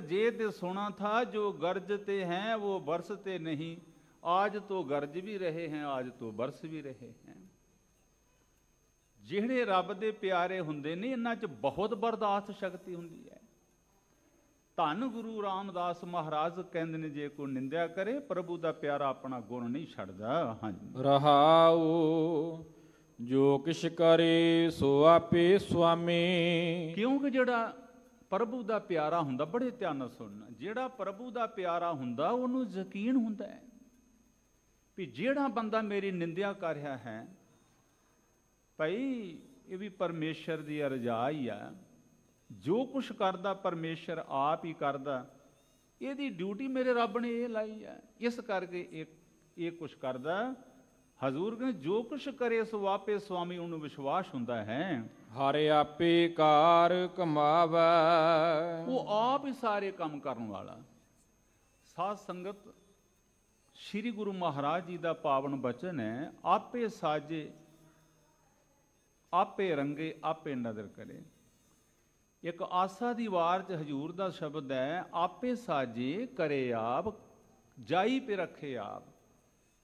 ਜੇ ਤੇ ਸੁਣਾ ਥਾ ਜੋ ਗਰਜ ਤੇ ਹੈ ਉਹ ਬਰਸ ਤੇ ਨਹੀਂ ਆਜ ਤੋ ਗਰਜ ਵੀ ਰਹੇ ਹੈ ਆਜ ਤੋ ਬਰਸ ਵੀ ਰਹੇ ਹੈ ਜਿਹੜੇ ਰੱਬ ਦੇ ਪਿਆਰੇ ਹੁੰਦੇ ਨੇ ਇਹਨਾਂ 'ਚ ਬਹੁਤ ਬਰਦਾਸ਼ਤ ਸ਼ਕਤੀ ਹੁੰਦੀ ਹੈ ਧੰਨ ਗੁਰੂ ਰਾਮਦਾਸ ਮਹਾਰਾਜ ਕਹਿੰਦੇ ਨੇ ਜੇ ਕੋ ਨਿੰਦਿਆ ਕਰੇ ਪ੍ਰਭੂ ਦਾ ਪਿਆਰਾ ਆਪਣਾ ਗੁਣ ਨਹੀਂ ਛੱਡਦਾ ਹਾਂਜੀ ਰਹਾਉ ਜੋ ਕਿਛ ਕਰੇ ਸੋ ਆਪੇ ਸੁਆਮੀ ਕਿਉਂਕਿ ਜਿਹੜਾ ਪ੍ਰਭੂ ਦਾ ਪਿਆਰਾ ਹੁੰਦਾ ਬੜੇ ਧਿਆਨ ਨਾਲ ਸੁਣਨਾ ਜਿਹੜਾ ਪ੍ਰਭੂ ਦਾ ਪਿਆਰਾ ਹੁੰਦਾ ਉਹਨੂੰ ਯਕੀਨ ਹੁੰਦਾ ਹੈ ਵੀ ਜਿਹੜਾ ਬੰਦਾ ਮੇਰੀ ਨਿੰਦਿਆ ਕਰ ਰਿਹਾ ਹੈ ਭਾਈ ਇਹ ਵੀ ਪਰਮੇਸ਼ਰ ਦੀ ਰਜ਼ਾ ਹੀ ਆ ਜੋ ਕੁਝ ਕਰਦਾ ਪਰਮੇਸ਼ਰ ਆਪ ਹੀ ਕਰਦਾ ਇਹਦੀ ਡਿਊਟੀ ਮੇਰੇ ਰੱਬ ਨੇ ਇਹ ਲਾਈ ਆ ਇਸ ਕਰਕੇ ਇਹ ਇਹ ਕੁਝ ਕਰਦਾ ਹਜ਼ੂਰ ਕਹਿੰਦੇ ਜੋ ਕੁਛ ਕਰੇ ਸੋ ਆਪੇ ਸੁਆਮੀ ਉਹਨੂੰ ਵਿਸ਼ਵਾਸ ਹੁੰਦਾ ਹੈ ਹਾਰੇ ਆਪੇ ਕਾਰ ਕਮਾਵੇ ਉਹ ਆਪ ਹੀ ਸਾਰੇ ਕੰਮ ਕਰਨ ਵਾਲਾ ਸਾਧ ਸੰਗਤ ਸ੍ਰੀ ਗੁਰੂ ਮਹਾਰਾਜ ਜੀ ਦਾ ਪਾਵਨ ਬਚਨ ਹੈ ਆਪੇ ਸਾਜੇ ਆਪੇ ਰੰਗੇ ਆਪੇ ਨਦਰ ਕਰੇ ਇੱਕ ਆਸਾ ਦੀ ਵਾਰ ਚ ਹਜੂਰ ਦਾ ਸ਼ਬਦ ਹੈ ਆਪੇ ਸਾਜੇ ਕਰੇ ਆਪ ਜਾਈ ਪੇ ਰਖੇ ਆਪ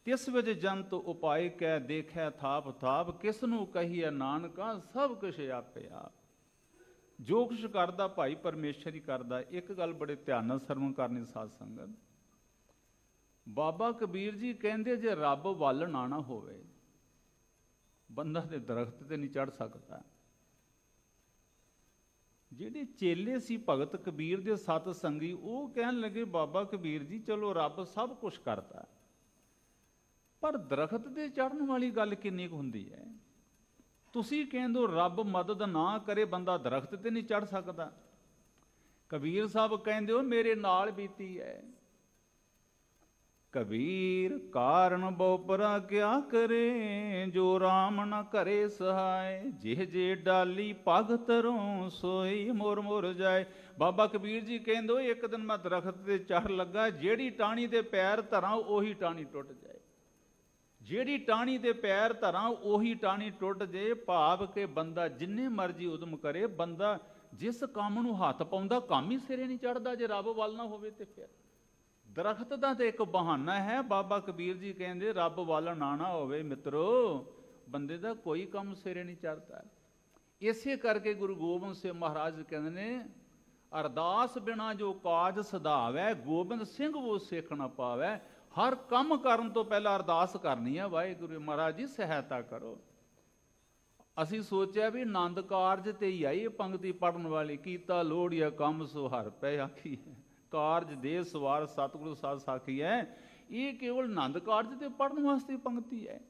ਤਿਸ ਵਿੱਚ ਜੰਤ ਉਪਾਇ ਕੈ ਦੇਖੈ ਥਾਪ ਥਾਪ ਕਿਸ ਨੂੰ ਕਹੀਐ ਨਾਨਕਾ ਸਭ ਕੁਛ ਆਪੇ ਆਪ ਜੋ ਕੁਛ ਕਰਦਾ ਭਾਈ ਪਰਮੇਸ਼ਰ ਹੀ ਕਰਦਾ ਇੱਕ ਗੱਲ ਬੜੇ ਧਿਆਨ ਨਾਲ ਸਰਵਣ ਕਰਨੀ ਸਾਧ ਸੰਗਤ ਬਾਬਾ ਕਬੀਰ ਜੀ ਕਹਿੰਦੇ ਜੇ ਰੱਬ ਵੱਲ ਨਾ ਨਾ ਹੋਵੇ ਬੰਦਾ ਤੇ ਦਰਖਤ ਤੇ ਨਹੀਂ ਚੜ ਸਕਦਾ ਜਿਹੜੇ ਚੇਲੇ ਸੀ ਭਗਤ ਕਬੀਰ ਦੇ ਸਤ ਸੰਗੀ ਉਹ ਕਹਿਣ ਲੱਗੇ ਬਾਬਾ ਕਬੀਰ ਜੀ ਚਲੋ ਰੱਬ ਸਭ ਕੁਝ ਕਰਦਾ ਪਰ ਦਰਖਤ ਤੇ ਚੜਨ ਵਾਲੀ ਗੱਲ ਕਿੰਨੀ ਕੁ ਹੁੰਦੀ ਹੈ ਤੁਸੀਂ ਕਹਿੰਦੋ ਰੱਬ ਮਦਦ ਨਾ ਕਰੇ ਬੰਦਾ ਦਰਖਤ ਤੇ ਨਹੀਂ ਚੜ ਸਕਦਾ ਕਬੀਰ ਸਾਹਿਬ ਕਹਿੰਦੇ ਹੋ ਮੇਰੇ ਨਾਲ ਬੀਤੀ ਹੈ ਕਬੀਰ ਕਾਰਨ ਪਰਾ ਕਿਆ ਕਰੇ ਜੋ ਰਾਮ ਨ ਕਰੇ ਸਹਾਇ ਜਿਹ ਜੇ ਡਾਲੀ ਪਗ ਰੋਂ ਸੋਈ ਮੋਰ ਮੁਰ ਜਾਏ ਬਾਬਾ ਕਬੀਰ ਜੀ ਕਹਿੰਦੋ ਇੱਕ ਦਿਨ ਮੈਂ ਦਰਖਤ ਤੇ ਚੜ ਲੱਗਾ ਜਿਹੜੀ ਟਾਣੀ ਦੇ ਪੈਰ ਧਰਾਂ ਉਹੀ ਟਾਣੀ ਟੁੱਟ ਜਾਏ ਜਿਹੜੀ ਟਾਣੀ ਦੇ ਪੈਰ ਧਰਾਂ ਉਹੀ ਟਾਣੀ ਟੁੱਟ ਜੇ ਭਾਵ ਕੇ ਬੰਦਾ ਜਿੰਨੇ ਮਰਜ਼ੀ ਉਦਮ ਕਰੇ ਬੰਦਾ ਜਿਸ ਕੰਮ ਨੂੰ ਹੱਥ ਪਾਉਂਦਾ ਕੰਮ ਹੀ ਸਿਰੇ ਨਹੀਂ ਚੜਦਾ ਜੇ ਰੱਬ ਵੱਲ ਨਾ ਹੋਵੇ ਤੇ ਫਿਰ ਦਰਖਤ ਦਾ ਤੇ ਇੱਕ ਬਹਾਨਾ ਹੈ ਬਾਬਾ ਕਬੀਰ ਜੀ ਕਹਿੰਦੇ ਰੱਬ ਵੱਲ ਨਾਣਾ ਹੋਵੇ ਮਿੱਤਰੋ ਬੰਦੇ ਦਾ ਕੋਈ ਕੰਮ ਸਿਰੇ ਨਹੀਂ ਚੜਦਾ ਇਸੇ ਕਰਕੇ ਗੁਰੂ ਗੋਬਿੰਦ ਸਿੰਘ ਮਹਾਰਾਜ ਕਹਿੰਦੇ ਨੇ ਅਰਦਾਸ ਬਿਨਾ ਜੋ ਕਾਜ ਸਦਾਵੈ ਗੋਬਿੰਦ ਸਿੰਘ ਉਹ ਸਿੱਖ ਨਾ ਪਾਵੈ ਹਰ ਕੰਮ ਕਰਨ ਤੋਂ ਪਹਿਲਾਂ ਅਰਦਾਸ ਕਰਨੀ ਆ ਵਾਹਿਗੁਰੂ ਮਹਾਰਾਜ ਜੀ ਸਹਾਇਤਾ ਕਰੋ ਅਸੀਂ ਸੋਚਿਆ ਵੀ ਆਨੰਦ ਕਾਰਜ ਤੇ ਹੀ ਆਈ ਇਹ ਪੰਕਤੀ ਪੜਨ ਵਾਲੀ ਕੀਤਾ ਲੋੜਿਆ ਕੰਮ ਸੋ ਹਰ ਪੈ ਆਖੀ ਹੈ ਕਾਰਜ ਦੇ ਸਵਾਰ ਸਤਿਗੁਰੂ ਸਾਧ ਸਾਖੀ ਹੈ ਇਹ ਕੇਵਲ ਆਨੰਦ ਕਾਰਜ ਤੇ ਪੜਨ ਵਾਸਤੇ ਪੰਕਤੀ ਹੈ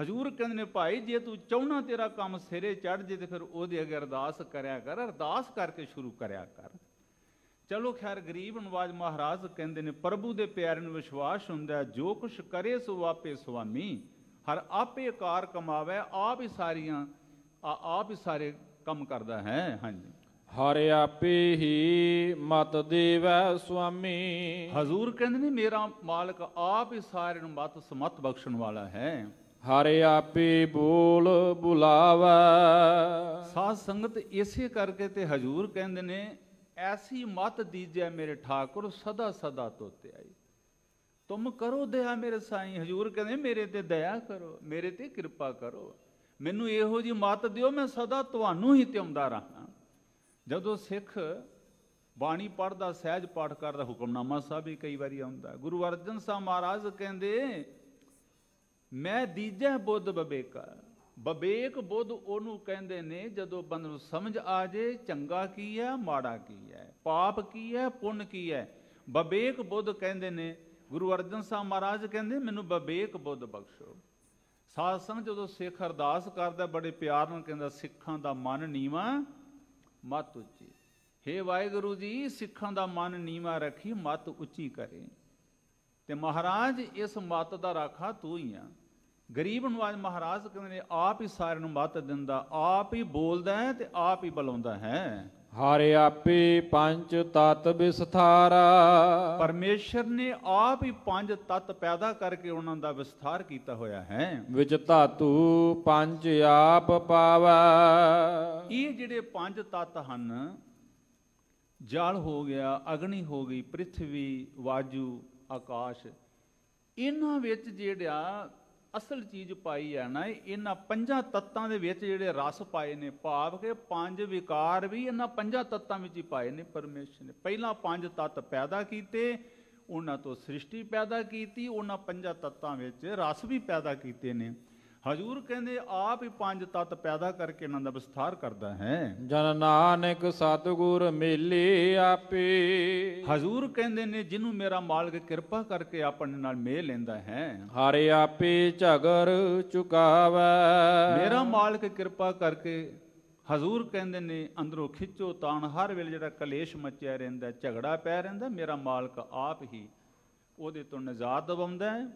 ਹਜੂਰ ਕਹਿੰਦੇ ਨੇ ਭਾਈ ਜੇ ਤੂੰ ਚਾਹਣਾ ਤੇਰਾ ਕੰਮ ਸਿਰੇ ਚੜ ਜੇ ਤੇ ਫਿਰ ਉਹਦੇ ਅਗੇ ਅਰਦਾਸ ਕਰਿਆ ਕਰ ਅਰਦਾਸ ਕਰਕੇ ਸ਼ੁਰੂ ਕਰਿਆ ਕਰ ਚਲੋ ਖੈਰ ਗਰੀਬ ਨਵਾਜ ਮਹਾਰਾਜ ਕਹਿੰਦੇ ਨੇ ਪ੍ਰਭੂ ਦੇ ਪਿਆਰ ਨੂੰ ਵਿਸ਼ਵਾਸ ਹੁੰਦਾ ਜੋ ਕੁਛ ਕਰੇ ਸੋ ਆਪੇ ਸੁਆਮੀ ਹਰ ਆਪੇ ਕਾਰ ਕਮਾਵੇ ਆਪ ਹੀ ਸਾਰੀਆਂ ਆਪ ਹੀ ਸਾਰੇ ਕੰਮ ਕਰਦਾ ਹੈ ਹਾਂਜੀ ਹਰਿ ਆਪੇ ਹੀ ਮਤ ਦੇਵੈ ਸੁਆਮੀ ਹਜ਼ੂਰ ਕਹਿੰਦੇ ਨੇ ਮੇਰਾ ਮਾਲਕ ਆਪ ਹੀ ਸਾਰਿਆਂ ਨੂੰ ਮਤ ਸਮਤ ਬਖਸ਼ਣ ਵਾਲਾ ਹੈ ਹਰਿ ਆਪੇ ਬੋਲ ਬੁਲਾਵਾ ਸਾਧ ਸੰਗਤ ਇਸੇ ਕਰਕੇ ਤੇ ਹਜ਼ੂਰ ਕਹਿੰਦੇ ਨੇ ਐਸੀ ਮਤ ਦੀਜੈ ਮੇਰੇ ਠਾਕੁਰ ਸਦਾ ਸਦਾ ਤੋਤੇ ਆਈ ਤੁਮ ਕਰੋ ਦਇਆ ਮੇਰੇ ਸਾਈਂ ਹਜ਼ੂਰ ਕਹਿੰਦੇ ਮੇਰੇ ਤੇ ਦਇਆ ਕਰੋ ਮੇਰੇ ਤੇ ਕਿਰਪਾ ਕਰੋ ਮੈਨੂੰ ਇਹੋ ਜੀ ਮਤ ਦਿਓ ਮੈਂ ਸਦਾ ਤੁਹਾਨੂੰ ਹੀ ਧਿਆਉਂਦਾ ਰਹਾ ਜਦੋਂ ਸਿੱਖ ਬਾਣੀ ਪੜਦਾ ਸਹਿਜ ਪਾਠ ਕਰਦਾ ਹੁਕਮਨਾਮਾ ਸਾਹਿਬ ਵੀ ਕਈ ਵਾਰੀ ਆਉਂਦਾ ਗੁਰੂ ਅਰਜਨ ਸਾਹਿਬ ਮਹਾਰਾਜ ਕਹਿੰਦੇ ਮੈਂ ਦੀਜੈ ਬੁੱਧ ਬਵੇਕਾ ਬਵੇਕ ਬੁੱਧ ਉਹਨੂੰ ਕਹਿੰਦੇ ਨੇ ਜਦੋਂ ਬੰਦੇ ਨੂੰ ਸਮਝ ਆ ਜੇ ਚੰਗਾ ਕੀ ਹੈ ਮਾੜਾ ਕੀ ਹੈ ਪਾਪ ਕੀ ਹੈ ਪੁੰਨ ਕੀ ਹੈ ਬਵੇਕ ਬੁੱਧ ਕਹਿੰਦੇ ਨੇ ਗੁਰੂ ਅਰਜਨ ਸਾਹਿਬ ਮਹਾਰਾਜ ਕਹਿੰਦੇ ਮੈਨੂੰ ਬਵੇਕ ਬੁੱਧ ਬਖਸ਼ੋ ਸਾਧ ਸੰਗ ਜਦੋਂ ਸਿੱਖ ਅਰਦਾਸ ਕਰਦਾ ਬੜੇ ਪਿਆਰ ਨਾਲ ਕਹਿੰਦਾ ਸਿੱਖਾਂ ਦਾ ਮਨ ਨੀਵਾ ਮਤ ਉੱਚੀ ਹੈ ਵਾਹਿਗੁਰੂ ਜੀ ਸਿੱਖਾਂ ਦਾ ਮਨ ਨੀਵਾ ਰੱਖੀ ਮਤ ਉੱਚੀ ਕਰੇ ਤੇ ਮਹਾਰਾਜ ਇਸ ਮਤ ਦਾ ਰਾਖਾ ਤੂੰ ਹੀ ਆ ਗਰੀਬ ਨਵਾਜ ਮਹਾਰਾਜ ਕਹਿੰਦੇ ਆਪ ਹੀ ਸਾਰਿਆਂ ਨੂੰ ਮਤ ਦਿੰਦਾ ਆਪ ਹੀ ਬੋਲਦਾ ਤੇ ਆਪ ਹੀ ਬੁਲਾਉਂਦਾ ਹੈ ਹਰ ਆਪੇ ਪੰਜ ਤਤ ਵਿਸਥਾਰਾ ਪਰਮੇਸ਼ਰ ਨੇ ਆਪ ਹੀ ਪੰਜ ਤਤ ਪੈਦਾ ਕਰਕੇ ਉਹਨਾਂ ਦਾ ਵਿਸਥਾਰ ਕੀਤਾ ਹੋਇਆ ਹੈ ਵਿਚ ਧਾਤੂ ਪੰਜ ਆਪ ਪਾਵਾ ਇਹ ਜਿਹੜੇ ਪੰਜ ਤਤ ਹਨ ਜਲ ਹੋ ਗਿਆ ਅਗਨੀ ਹੋ ਗਈ ਪ੍ਰithvi ਵਾਜੂ ਆਕਾਸ਼ ਇਹਨਾਂ ਵਿੱਚ ਜਿਹੜਾ ਅਸਲ ਚੀਜ਼ ਪਾਈ ਆ ਨਾ ਇਹਨਾਂ ਪੰਜਾਂ ਤੱਤਾਂ ਦੇ ਵਿੱਚ ਜਿਹੜੇ ਰਸ ਪਾਏ ਨੇ ਭਾਵ ਕਿ ਪੰਜ ਵਿਕਾਰ ਵੀ ਇਹਨਾਂ ਪੰਜਾਂ ਤੱਤਾਂ ਵਿੱਚ ਹੀ ਪਾਏ ਨੇ ਪਰਮੇਸ਼ਰ ਨੇ ਪਹਿਲਾਂ ਪੰਜ ਤੱਤ ਪੈਦਾ ਕੀਤੇ ਉਹਨਾਂ ਤੋਂ ਸ੍ਰਿਸ਼ਟੀ ਪੈਦਾ ਕੀਤੀ ਉਹਨਾਂ ਪੰਜਾਂ ਤੱਤਾਂ ਵਿੱਚ ਰਸ ਵੀ ਪੈਦਾ ਕੀਤੇ ਨੇ ਹਜੂਰ ਕਹਿੰਦੇ ਆਪ ਹੀ ਪੰਜ ਤਤ ਪੈਦਾ ਕਰਕੇ ਇਹਨਾਂ ਦਾ ਵਿਸਥਾਰ ਕਰਦਾ ਹੈ ਜਨ ਨਾਨਕ ਸਤਗੁਰ ਮਿਲੇ ਆਪੇ ਹਜੂਰ ਕਹਿੰਦੇ ਨੇ ਜਿਹਨੂੰ ਮੇਰਾ ਮਾਲਕ ਕਿਰਪਾ ਕਰਕੇ ਆਪਣੇ ਨਾਲ ਮੇਲ ਲੈਂਦਾ ਹੈ ਹਰ ਆਪੇ ਝਗਰ ਚੁਕਾਵੇ ਮੇਰਾ ਮਾਲਕ ਕਿਰਪਾ ਕਰਕੇ ਹਜ਼ੂਰ ਕਹਿੰਦੇ ਨੇ ਅੰਦਰੋਂ ਖਿੱਚੋ ਤਾਣ ਹਰ ਵੇਲੇ ਜਿਹੜਾ ਕਲੇਸ਼ ਮਚਿਆ ਰਹਿੰਦਾ ਝਗੜਾ ਪੈ ਰਹਿੰਦਾ ਮੇਰਾ ਮਾਲਕ ਆਪ ਹੀ ਉਹਦੇ ਤੋਂ ਨਜ਼ਾਤ ਦਵਾਉਂਦਾ ਹੈ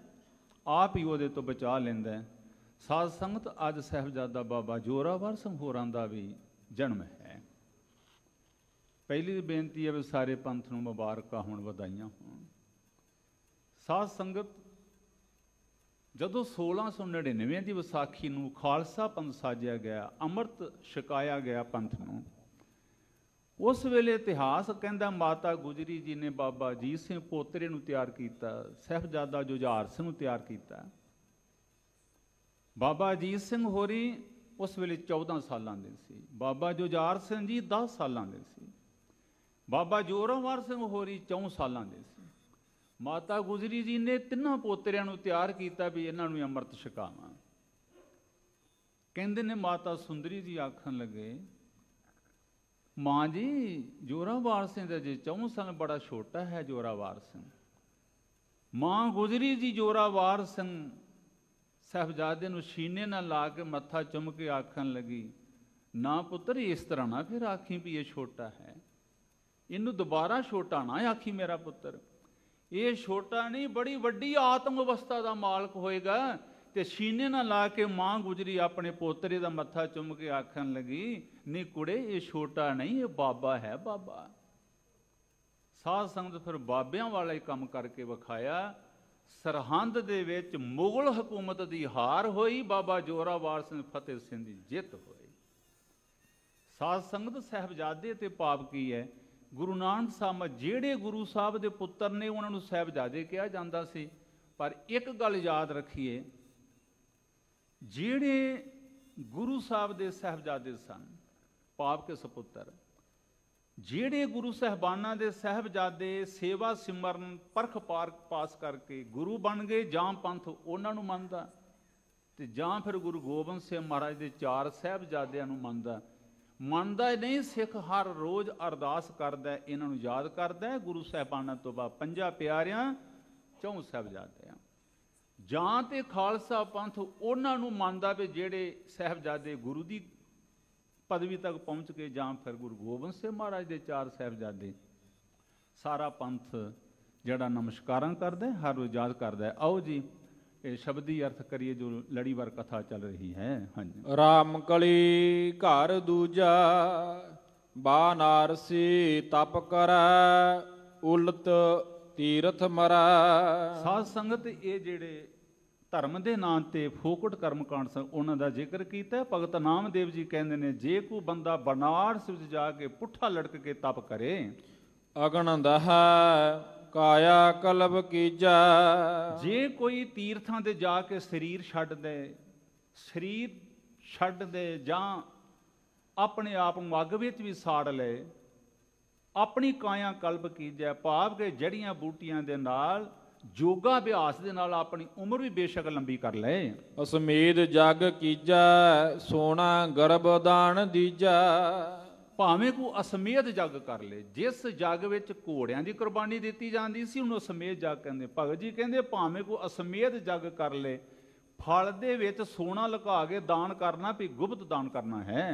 ਆਪ ਹੀ ਉਹਦੇ ਤੋਂ ਬਚਾ ਲੈਂਦਾ ਹੈ ਸਾਧ ਸੰਗਤ ਅੱਜ ਸਹਿਬਜ਼ਾਦਾ ਬਾਬਾ ਜੋਰਾਵਰ ਸਿੰਘ ਹੋਰਾਂ ਦਾ ਵੀ ਜਨਮ ਹੈ ਪਹਿਲੀ ਬੇਨਤੀ ਹੈ ਵੀ ਸਾਰੇ ਪੰਥ ਨੂੰ ਮੁਬਾਰਕਾਂ ਹੋਣ ਵਧਾਈਆਂ ਹੋਣ ਸਾਧ ਸੰਗਤ ਜਦੋਂ 1699 ਦੀ ਵਿਸਾਖੀ ਨੂੰ ਖਾਲਸਾ ਪੰਥ ਸਾਜਿਆ ਗਿਆ ਅੰਮ੍ਰਿਤ ਛਕਾਇਆ ਗਿਆ ਪੰਥ ਨੂੰ ਉਸ ਵੇਲੇ ਇਤਿਹਾਸ ਕਹਿੰਦਾ ਮਾਤਾ ਗੁਜਰੀ ਜੀ ਨੇ ਬਾਬਾ ਜੀ ਸਿੰਘ ਪੋਤਰੇ ਨੂੰ ਤਿਆਰ ਕੀਤਾ ਸਹਿਬਜ਼ਾਦਾ ਜੁਝਾਰ ਸਿੰਘ ਨੂੰ ਤਿਆਰ ਕੀਤਾ ਬਾਬਾ ਅਜੀਤ ਸਿੰਘ ਹੋਰੀ ਉਸ ਵੇਲੇ 14 ਸਾਲਾਂ ਦੇ ਸੀ ਬਾਬਾ ਜੁਝਾਰ ਸਿੰਘ ਜੀ 10 ਸਾਲਾਂ ਦੇ ਸੀ ਬਾਬਾ ਜੋਰਾਵਰ ਸਿੰਘ ਹੋਰੀ 4 ਸਾਲਾਂ ਦੇ ਸੀ ਮਾਤਾ ਗੁਜਰੀ ਜੀ ਨੇ ਤਿੰਨਾਂ ਪੋਤਰਿਆਂ ਨੂੰ ਤਿਆਰ ਕੀਤਾ ਵੀ ਇਹਨਾਂ ਨੂੰ ਅੰਮ੍ਰਿਤ ਛਕਾਵਾਂ ਕਹਿੰਦੇ ਨੇ ਮਾਤਾ ਸੁੰਦਰੀ ਜੀ ਆਖਣ ਲੱਗੇ ਮਾਂ ਜੀ ਜੋਰਾਵਰ ਸਿੰਘ ਦਾ ਜੇ 4 ਸਾਲ ਬੜਾ ਛੋਟਾ ਹੈ ਜੋਰਾਵਰ ਸਿੰਘ ਮਾਂ ਗੁਜਰੀ ਜੀ ਜੋਰਾਵਰ ਸਿੰਘ ਸਹਬਜ਼ਾਦੇ ਨੂੰ ਸੀਨੇ ਨਾਲ ਲਾ ਕੇ ਮੱਥਾ ਚੁੰਮ ਕੇ ਆਖਣ ਲੱਗੀ ਨਾ ਪੁੱਤਰ ਇਸ ਤਰ੍ਹਾਂ ਨਾ ਫਿਰ ਆਖੀ ਵੀ ਇਹ ਛੋਟਾ ਹੈ ਇਹਨੂੰ ਦੁਬਾਰਾ ਛੋਟਾ ਨਾ ਆਖੀ ਮੇਰਾ ਪੁੱਤਰ ਇਹ ਛੋਟਾ ਨਹੀਂ ਬੜੀ ਵੱਡੀ ਆਤਮ ਅਵਸਥਾ ਦਾ ਮਾਲਕ ਹੋਏਗਾ ਤੇ ਸੀਨੇ ਨਾਲ ਲਾ ਕੇ ਮਾਂ ਗੁਜਰੀ ਆਪਣੇ ਪੋਤਰੇ ਦਾ ਮੱਥਾ ਚੁੰਮ ਕੇ ਆਖਣ ਲੱਗੀ ਨਹੀਂ ਕੁੜੇ ਇਹ ਛੋਟਾ ਨਹੀਂ ਇਹ ਬਾਬਾ ਹੈ ਬਾਬਾ ਸਾਧ ਸੰਗਤ ਫਿਰ ਬਾਬਿਆਂ ਵਾਲਾ ਹੀ ਕੰਮ ਕਰਕੇ ਵਿਖਾਇਆ ਸਰਹੰਦ ਦੇ ਵਿੱਚ ਮੁਗਲ ਹਕੂਮਤ ਦੀ ਹਾਰ ਹੋਈ ਬਾਬਾ ਜੋਰਾਵਾਰ ਸਿੰਘ ਫਤਿਹ ਸਿੰਘ ਦੀ ਜਿੱਤ ਹੋਈ ਸਾਧ ਸੰਗਤ ਸਹਿਬਜ਼ਾਦੇ ਤੇ ਪਾਪ ਕੀ ਹੈ ਗੁਰੂ ਨਾਨਕ ਸਾਹਿਬ ਜਿਹੜੇ ਗੁਰੂ ਸਾਹਿਬ ਦੇ ਪੁੱਤਰ ਨੇ ਉਹਨਾਂ ਨੂੰ ਸਹਿਬਜ਼ਾਦੇ ਕਿਹਾ ਜਾਂਦਾ ਸੀ ਪਰ ਇੱਕ ਗੱਲ ਯਾਦ ਰੱਖੀਏ ਜਿਹੜੇ ਗੁਰੂ ਸਾਹਿਬ ਦੇ ਸਹਿਬਜ਼ਾਦੇ ਸਨ ਪਾਪ ਕੇ ਸੁਪੁੱਤਰ ਜਿਹੜੇ ਗੁਰੂ ਸਹਿਬਾਨਾਂ ਦੇ ਸਹਿਬਜ਼ਾਦੇ ਸੇਵਾ ਸਿਮਰਨ ਪਰਖ ਪਾਰਕ ਪਾਸ ਕਰਕੇ ਗੁਰੂ ਬਣ ਗਏ ਜਾਂ ਪੰਥ ਉਹਨਾਂ ਨੂੰ ਮੰਨਦਾ ਤੇ ਜਾਂ ਫਿਰ ਗੁਰੂ ਗੋਬਿੰਦ ਸਿੰਘ ਮਹਾਰਾਜ ਦੇ ਚਾਰ ਸਹਿਬਜ਼ਾਦਿਆਂ ਨੂੰ ਮੰਨਦਾ ਮੰਨਦਾ ਨਹੀਂ ਸਿੱਖ ਹਰ ਰੋਜ਼ ਅਰਦਾਸ ਕਰਦਾ ਇਹਨਾਂ ਨੂੰ ਯਾਦ ਕਰਦਾ ਗੁਰੂ ਸਹਿਬਾਨਾਂ ਤੋਂ ਬਾ ਪੰਜਾ ਪਿਆਰਿਆਂ ਚੌਂ ਸਹਿਬਜ਼ਾਦਿਆਂ ਜਾਂ ਤੇ ਖਾਲਸਾ ਪੰਥ ਉਹਨਾਂ ਨੂੰ ਮੰਨਦਾ ਵੀ ਜਿਹੜੇ ਸਹਿਬਜ਼ਾਦੇ ਗੁਰੂ ਦੀ ਪਦਵੀ ਤੱਕ ਪਹੁੰਚ ਕੇ ਜਾਂ ਫਿਰ ਗੁਰੂ ਗੋਬਿੰਦ ਸਿੰਘ ਮਹਾਰਾਜ ਦੇ ਚਾਰ ਸਹਿਬਜ਼ਾਦੇ ਸਾਰਾ ਪੰਥ ਜਿਹੜਾ ਨਮਸਕਾਰਾਂ ਕਰਦਾ ਹਰ ਰੋਜ਼ ਯਾਦ ਕਰਦਾ ਆਓ ਜੀ ਇਹ ਸ਼ਬਦੀ ਅਰਥ ਕਰੀਏ ਜੋ ਲੜੀਵਾਰ ਕਥਾ ਚੱਲ ਰਹੀ ਹੈ ਹਾਂਜੀ ਰਾਮ ਕਲੀ ਘਰ ਦੂਜਾ ਬਾਨਾਰਸੀ ਤਪ ਕਰੈ ਉਲਤ ਤੀਰਥ ਮਰੈ ਸਾਧ ਸੰਗਤ ਇਹ ਜਿਹੜੇ ਧਰਮ ਦੇ ਨਾਂ ਤੇ ਫੋਕਟ ਕਰਮ ਸੰ ਉਹਨਾਂ ਦਾ ਜ਼ਿਕਰ ਕੀਤਾ ਭਗਤ ਨਾਮਦੇਵ ਜੀ ਕਹਿੰਦੇ ਨੇ ਜੇ ਕੋ ਬੰਦਾ ਬਨਾਰਸ ਵਿੱਚ ਜਾ ਕੇ ਪੁੱਠਾ ਲੜਕ ਕੇ ਤਪ ਕਰੇ ਅਗਣ ਦਹ ਕਾਇਆ ਕਲਬ ਕੀਜਾ ਜੇ ਕੋਈ ਤੀਰਥਾਂ ਤੇ ਜਾ ਕੇ ਸਰੀਰ ਛੱਡ ਦੇ ਸਰੀਰ ਛੱਡ ਦੇ ਜਾਂ ਆਪਣੇ ਆਪ ਨੂੰ ਅੱਗ ਵਿੱਚ ਵੀ ਸਾੜ ਲਏ ਆਪਣੀ ਕਾਇਆ ਕਲਬ ਕੀਜੈ ਭਾਵ ਕੇ ਜੜੀਆਂ ਬੂਟੀਆਂ ਦੇ ਨਾਲ ਜੋਗਾ ਅਭਿਆਸ ਦੇ ਨਾਲ ਆਪਣੀ ਉਮਰ ਵੀ ਬੇਸ਼ੱਕ ਲੰਬੀ ਕਰ ਲਏ ਅਸਮੇਧ ਜਗ ਕੀਜਾ ਸੋਨਾ ਗਰਬ ਦਾਨ ਦੀਜਾ ਭਾਵੇਂ ਕੋ ਅਸਮੇਦ ਜਗ ਕਰ ਲੇ ਜਿਸ ਜਗ ਵਿੱਚ ਘੋੜਿਆਂ ਦੀ ਕੁਰਬਾਨੀ ਦਿੱਤੀ ਜਾਂਦੀ ਸੀ ਉਹਨੂੰ ਅਸਮੇਦ ਜਗ ਕਹਿੰਦੇ ਭਗਤ ਜੀ ਕਹਿੰਦੇ ਭਾਵੇਂ ਕੋ ਅਸਮੇਦ ਜਗ ਕਰ ਲੇ ਫਲ ਦੇ ਵਿੱਚ ਸੋਨਾ ਲੁਕਾ ਕੇ ਦਾਨ ਕਰਨਾ ਵੀ ਗੁਪਤ ਦਾਨ ਕਰਨਾ ਹੈ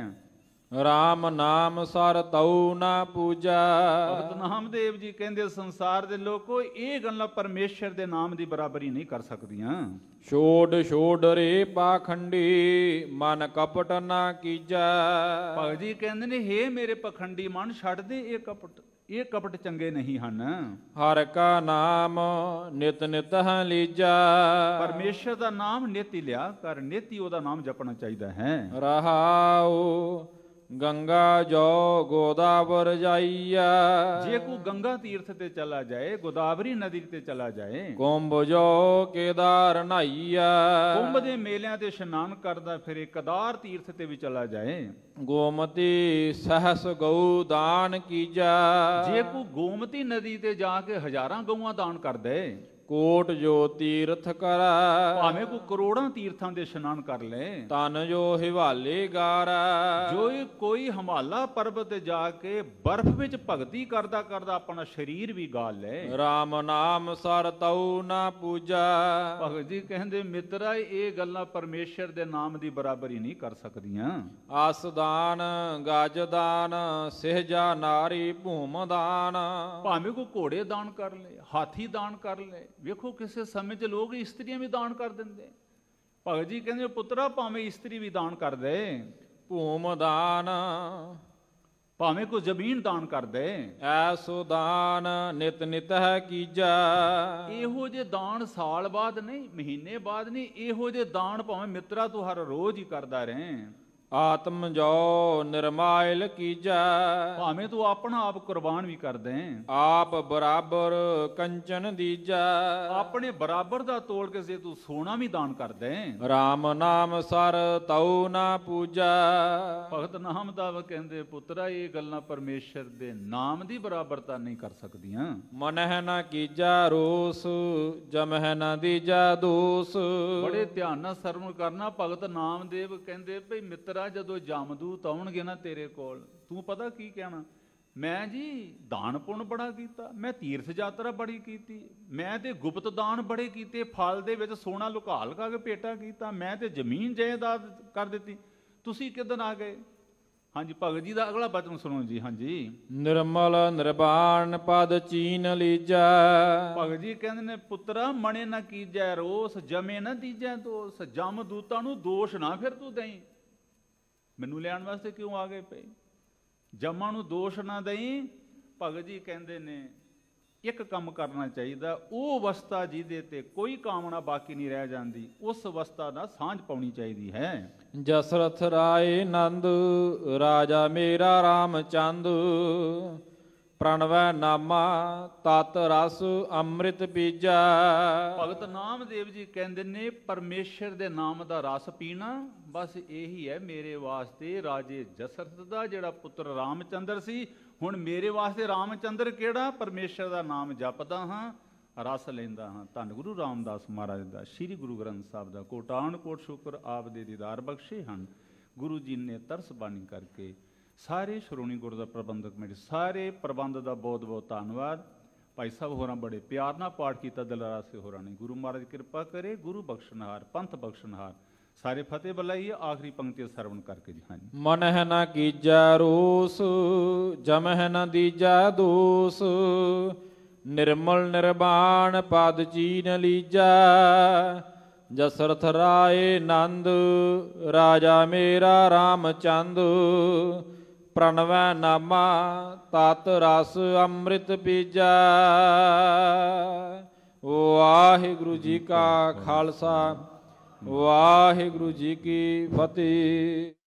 ਰਾਮ ਨਾਮ ਸਰ ਤਉ ਨਾ ਪੂਜਾ ਭਗਤ ਨਾਮਦੇਵ ਜੀ ਕਹਿੰਦੇ ਸੰਸਾਰ ਦੇ ਲੋਕੋ ਇਹ ਗੱਲਾਂ ਪਰਮੇਸ਼ਰ ਦੇ ਨਾਮ ਦੀ ਬਰਾਬਰੀ ਨਹੀਂ ਕਰ ਸਕਦੀਆਂ ਛੋੜ ਛੋੜ ਰੇ ਪਾਖੰਡੀ ਮਨ ਕਪਟ ਨਾ ਕੀਜਾ ਭਗਤ ਜੀ ਕਹਿੰਦੇ ਨੇ ਹੇ ਮੇਰੇ ਪਖੰਡੀ ਮਨ ਛੱਡ ਦੇ ਇਹ ਕਪਟ ਇਹ ਕਪਟ ਚੰਗੇ ਨਹੀਂ ਹਨ ਹਰ ਕਾ ਨਾਮ ਨਿਤ ਨਿਤ ਹਾਂ ਲੀਜਾ ਪਰਮੇਸ਼ਰ ਦਾ ਨਾਮ ਨੇਤੀ ਲਿਆ ਕਰ ਨੇਤੀ ਉਹਦਾ ਨਾਮ ਜਪਣਾ ਚਾਹੀਦਾ ਹੈ ਰਹਾਉ ਗੰਗਾ ਜੋ ਗੋਦਾਵਰ ਜਾਈਐ ਜੇ ਕੋ ਗੰਗਾ ਤੀਰਥ ਤੇ ਚਲਾ ਜਾਏ ਗੋਦਾਵਰੀ ਨਦੀ ਤੇ ਚਲਾ ਜਾਏ ਕੁੰਭ ਜੋ ਕੇਦਾਰ ਨਾਈਐ ਕੁੰਭ ਦੇ ਮੇਲਿਆਂ ਤੇ ਇਸ਼ਨਾਨ ਕਰਦਾ ਫਿਰੇ ਕਦਾਰ ਤੀਰਥ ਤੇ ਵੀ ਚਲਾ ਜਾਏ ਗੋਮਤੀ ਸਹਸ ਗਊ ਦਾਨ ਕੀਜੈ ਜੇ ਕੋ ਗੋਮਤੀ ਨਦੀ ਤੇ ਜਾ ਕੇ ਹਜ਼ਾਰਾਂ ਗਊਆਂ ਦਾਨ ਕਰਦੇ ਕੋਟ ਜੋ ਤੀਰਥ ਕਰਾ ਭਾਵੇਂ ਕੋ ਕਰੋੜਾਂ ਤੀਰਥਾਂ ਦੇ ਇਸ਼ਨਾਨ ਕਰ ਲੈ ਤਨ ਜੋ ਹਿਵਾਲੇ ਗਾਰ ਜੋ ਕੋਈ ਹਿਮਾਲਾ ਪਰਬਤ ਤੇ ਜਾ ਕੇ ਬਰਫ਼ ਵਿੱਚ ਭਗਤੀ ਕਰਦਾ ਕਰਦਾ ਆਪਣਾ ਸਰੀਰ ਵੀ ਗਾਲ ਲੈ RAM ਨਾਮ ਸਰ ਤਉ ਨਾ ਪੂਜਾ ਭਗਤ ਜੀ ਕਹਿੰਦੇ ਮਿੱਤਰਾ ਇਹ ਗੱਲਾਂ ਪਰਮੇਸ਼ਰ ਦੇ ਨਾਮ ਦੀ ਬਰਾਬਰੀ ਨਹੀਂ ਕਰ ਸਕਦੀਆਂ ਆਸਦਾਨ ਗਾਜਦਾਨ ਸਹਿਜਾ ਨਾਰੀ ਭੂਮਦਾਨ ਭਾਵੇਂ ਕੋ ਘੋੜੇ ਦਾਨ ਕਰ ਲੈ ਹਾਥੀ ਦਾਨ ਕਰ ਲੈ ਵੇਖੋ ਕਿਸੇ ਸਮੇਂ 'ਚ ਲੋਕ ਇਸਤਰੀਆਂ ਵੀ ਦਾਨ ਕਰ ਦਿੰਦੇ ਭਗਤ ਜੀ ਕਹਿੰਦੇ ਪੁੱਤਰਾ ਭਾਵੇਂ ਇਸਤਰੀ ਵੀ ਦਾਨ ਕਰ ਦੇ ਭੂਮ ਦਾਨ ਭਾਵੇਂ ਕੋ ਜ਼ਮੀਨ ਦਾਨ ਕਰ ਦੇ ਐਸੋ ਦਾਨ ਨਿਤ ਨਿਤ ਹੈ ਕੀਜਾ ਇਹੋ ਜੇ ਦਾਨ ਸਾਲ ਬਾਅਦ ਨਹੀਂ ਮਹੀਨੇ ਬਾਅਦ ਨਹੀਂ ਇਹੋ ਜੇ ਦਾਨ ਭਾਵੇਂ ਮਿੱਤਰਾ ਤੂੰ ਹਰ ਰੋਜ਼ ਹੀ ਕਰਦਾ ਰਹੇ ਆਤਮ ਜੋ ਨਿਰਮਾਇਲ ਕੀਜੈ ਭਾਵੇਂ ਤੂੰ ਆਪਣਾ ਆਪ ਕੁਰਬਾਨ ਵੀ ਕਰ ਦੇ ਆਪ ਬਰਾਬਰ ਕੰਚਨ ਦੀਜੈ ਆਪਣੇ ਬਰਾਬਰ ਦਾ ਤੋਲ ਕੇ ਜੇ ਤੂੰ ਸੋਨਾ ਵੀ ਦਾਨ ਕਰ ਦੇ RAM ਨਾਮ ਸਰ ਤਉ ਨਾ ਪੂਜੈ ਭਗਤ ਨਾਮ ਦਾ ਵਾ ਕਹਿੰਦੇ ਪੁੱਤਰਾ ਇਹ ਗੱਲਾਂ ਪਰਮੇਸ਼ਰ ਦੇ ਨਾਮ ਦੀ ਬਰਾਬਰਤਾ ਨਹੀਂ ਕਰ ਸਕਦੀਆਂ ਮਨਹਿ ਨਾ ਕੀਜੈ ਰੋਸ ਜਮਹਿ ਨਾ ਦੀਜੈ ਦੋਸ ਬੜੇ ਧਿਆਨ ਨਾਲ ਸਰਵਣ ਕਰਨਾ ਭਗਤ ਨਾਮਦੇਵ ਕਹਿੰਦੇ ਭਈ ਮਿੱਤਰ ਤੇਰਾ ਜਦੋਂ ਜਮਦੂਤ ਆਉਣਗੇ ਨਾ ਤੇਰੇ ਕੋਲ ਤੂੰ ਪਤਾ ਕੀ ਕਹਿਣਾ ਮੈਂ ਜੀ ਦਾਨ ਪੁੰਨ ਬੜਾ ਕੀਤਾ ਮੈਂ ਤੀਰਥ ਯਾਤਰਾ ਬੜੀ ਕੀਤੀ ਮੈਂ ਤੇ ਗੁਪਤ ਦਾਨ ਬੜੇ ਕੀਤੇ ਫਲ ਦੇ ਵਿੱਚ ਸੋਨਾ ਲੁਕਾ ਲਗਾ ਕੇ ਪੇਟਾ ਕੀਤਾ ਮੈਂ ਤੇ ਜ਼ਮੀਨ ਜਾਇਦਾਦ ਕਰ ਦਿੱਤੀ ਤੁਸੀਂ ਕਿਦਨ ਆ ਗਏ ਹਾਂਜੀ ਭਗਤ ਜੀ ਦਾ ਅਗਲਾ ਬਚਨ ਸੁਣੋ ਜੀ ਹਾਂਜੀ ਨਿਰਮਲ ਨਿਰਵਾਣ ਪਦ ਚੀਨ ਲੀਜਾ ਭਗਤ ਜੀ ਕਹਿੰਦੇ ਨੇ ਪੁੱਤਰਾ ਮਣੇ ਨਾ ਕੀਜੈ ਰੋਸ ਜਮੇ ਨਾ ਦੀਜੈ ਦੋਸ ਜਮ ਦੂਤਾਂ ਨੂੰ ਦੋਸ਼ ਨਾ ਫਿਰ ਤੂੰ ਦੇਈ ਮੈਨੂੰ ਲੈਣ ਵਾਸਤੇ ਕਿਉਂ ਆ ਗਏ ਪਏ ਜਮਾਂ ਨੂੰ ਦੋਸ਼ ਨਾ ਦਈ ਭਗਤ ਜੀ ਕਹਿੰਦੇ ਨੇ ਇੱਕ ਕੰਮ ਕਰਨਾ ਚਾਹੀਦਾ ਉਹ ਅਵਸਥਾ ਜਿਹਦੇ ਤੇ ਕੋਈ ਕਾਮਨਾ ਬਾਕੀ ਨਹੀਂ ਰਹਿ ਜਾਂਦੀ ਉਸ ਅਵਸਥਾ ਦਾ ਸਾਂਝ ਪਾਉਣੀ ਚਾਹੀਦੀ ਹੈ ਜਸਰਥ ਰਾਏ ਨੰਦ ਰਾਜਾ ਮੇਰਾ RAM ਚੰਦ ਪ੍ਰਣਵੈ ਨਾਮਾ ਤਤ ਰਸ ਅੰਮ੍ਰਿਤ ਪੀਜਾ ਭਗਤ ਨਾਮਦੇਵ ਜੀ ਕਹਿੰਦੇ ਨੇ ਪਰਮੇਸ਼ਰ ਦੇ ਨਾਮ ਦਾ ਰਸ ਪੀਣਾ ਬਸ ਇਹੀ ਹੈ ਮੇਰੇ ਵਾਸਤੇ ਰਾਜੇ ਜਸਰਤ ਦਾ ਜਿਹੜਾ ਪੁੱਤਰ ਰਾਮਚੰਦਰ ਸੀ ਹੁਣ ਮੇਰੇ ਵਾਸਤੇ ਰਾਮਚੰਦਰ ਕਿਹੜਾ ਪਰਮੇਸ਼ਰ ਦਾ ਨਾਮ ਜਪਦਾ ਹਾਂ ਰਸ ਲੈਂਦਾ ਹਾਂ ਧੰਨ ਗੁਰੂ ਰਾਮਦਾਸ ਮਹਾਰਾਜ ਦਾ ਸ੍ਰੀ ਗੁਰੂ ਗ੍ਰੰਥ ਸਾਹਿਬ ਦਾ ਕੋਟਾਨ ਕੋਟ ਸ਼ੁਕਰ ਆਪ ਦੇ ਦੀਦਾਰ ਬਖਸ਼ੇ ਹਨ ਗੁਰੂ ਜੀ ਨੇ ਤਰਸ ਬਾਣੀ ਕਰਕੇ ਸਾਰੇ ਸ਼੍ਰੋਣੀ ਗੁਰਦੁਆਰਾ ਪ੍ਰਬੰਧਕ ਕਮੇਟੀ ਸਾਰੇ ਪ੍ਰਬੰਧ ਦਾ ਬਹੁਤ ਬਹੁਤ ਧੰਨਵਾਦ ਭਾਈ ਸਾਹਿਬ ਹੋਰਾਂ ਬੜੇ ਪਿਆਰ ਨਾਲ ਪਾਠ ਕੀਤਾ ਦਿਲਾਰਾ ਸੇ ਹੋਰਾਂ ਨੇ ਗੁਰੂ ਮਹਾਰਾਜ ਕਿਰਪਾ ਕਰੇ ਗੁਰੂ ਬਖਸ਼ਨਹਾਰ ਪੰਥ ਬਖਸ਼ਨਹਾਰ ਸਾਰੇ ਫਤਿਹ ਬਲਾਈ ਆਖਰੀ ਪੰਕਤੀ ਸਰਵਣ ਕਰਕੇ ਜੀ ਹਾਂਜੀ ਮਨ ਹੈ ਨਾ ਕੀਜਾ ਰੋਸ ਜਮ ਹੈ ਨਾ ਦੀਜਾ ਦੋਸ ਨਿਰਮਲ ਨਿਰਬਾਣ ਪਦ ਚੀਨ ਲੀਜਾ ਜਸਰਥ ਰਾਏ ਨੰਦ ਰਾਜਾ ਮੇਰਾ RAM ਚੰਦ ਪ੍ਰਣਵੈ ਨਾਮਾ ਤਤ ਰਸ ਅੰਮ੍ਰਿਤ ਪੀਜੈ ਵਾਹਿਗੁਰੂ ਜੀ ਕਾ ਖਾਲਸਾ ਵਾਹਿਗੁਰੂ ਜੀ ਕੀ ਫਤਿਹ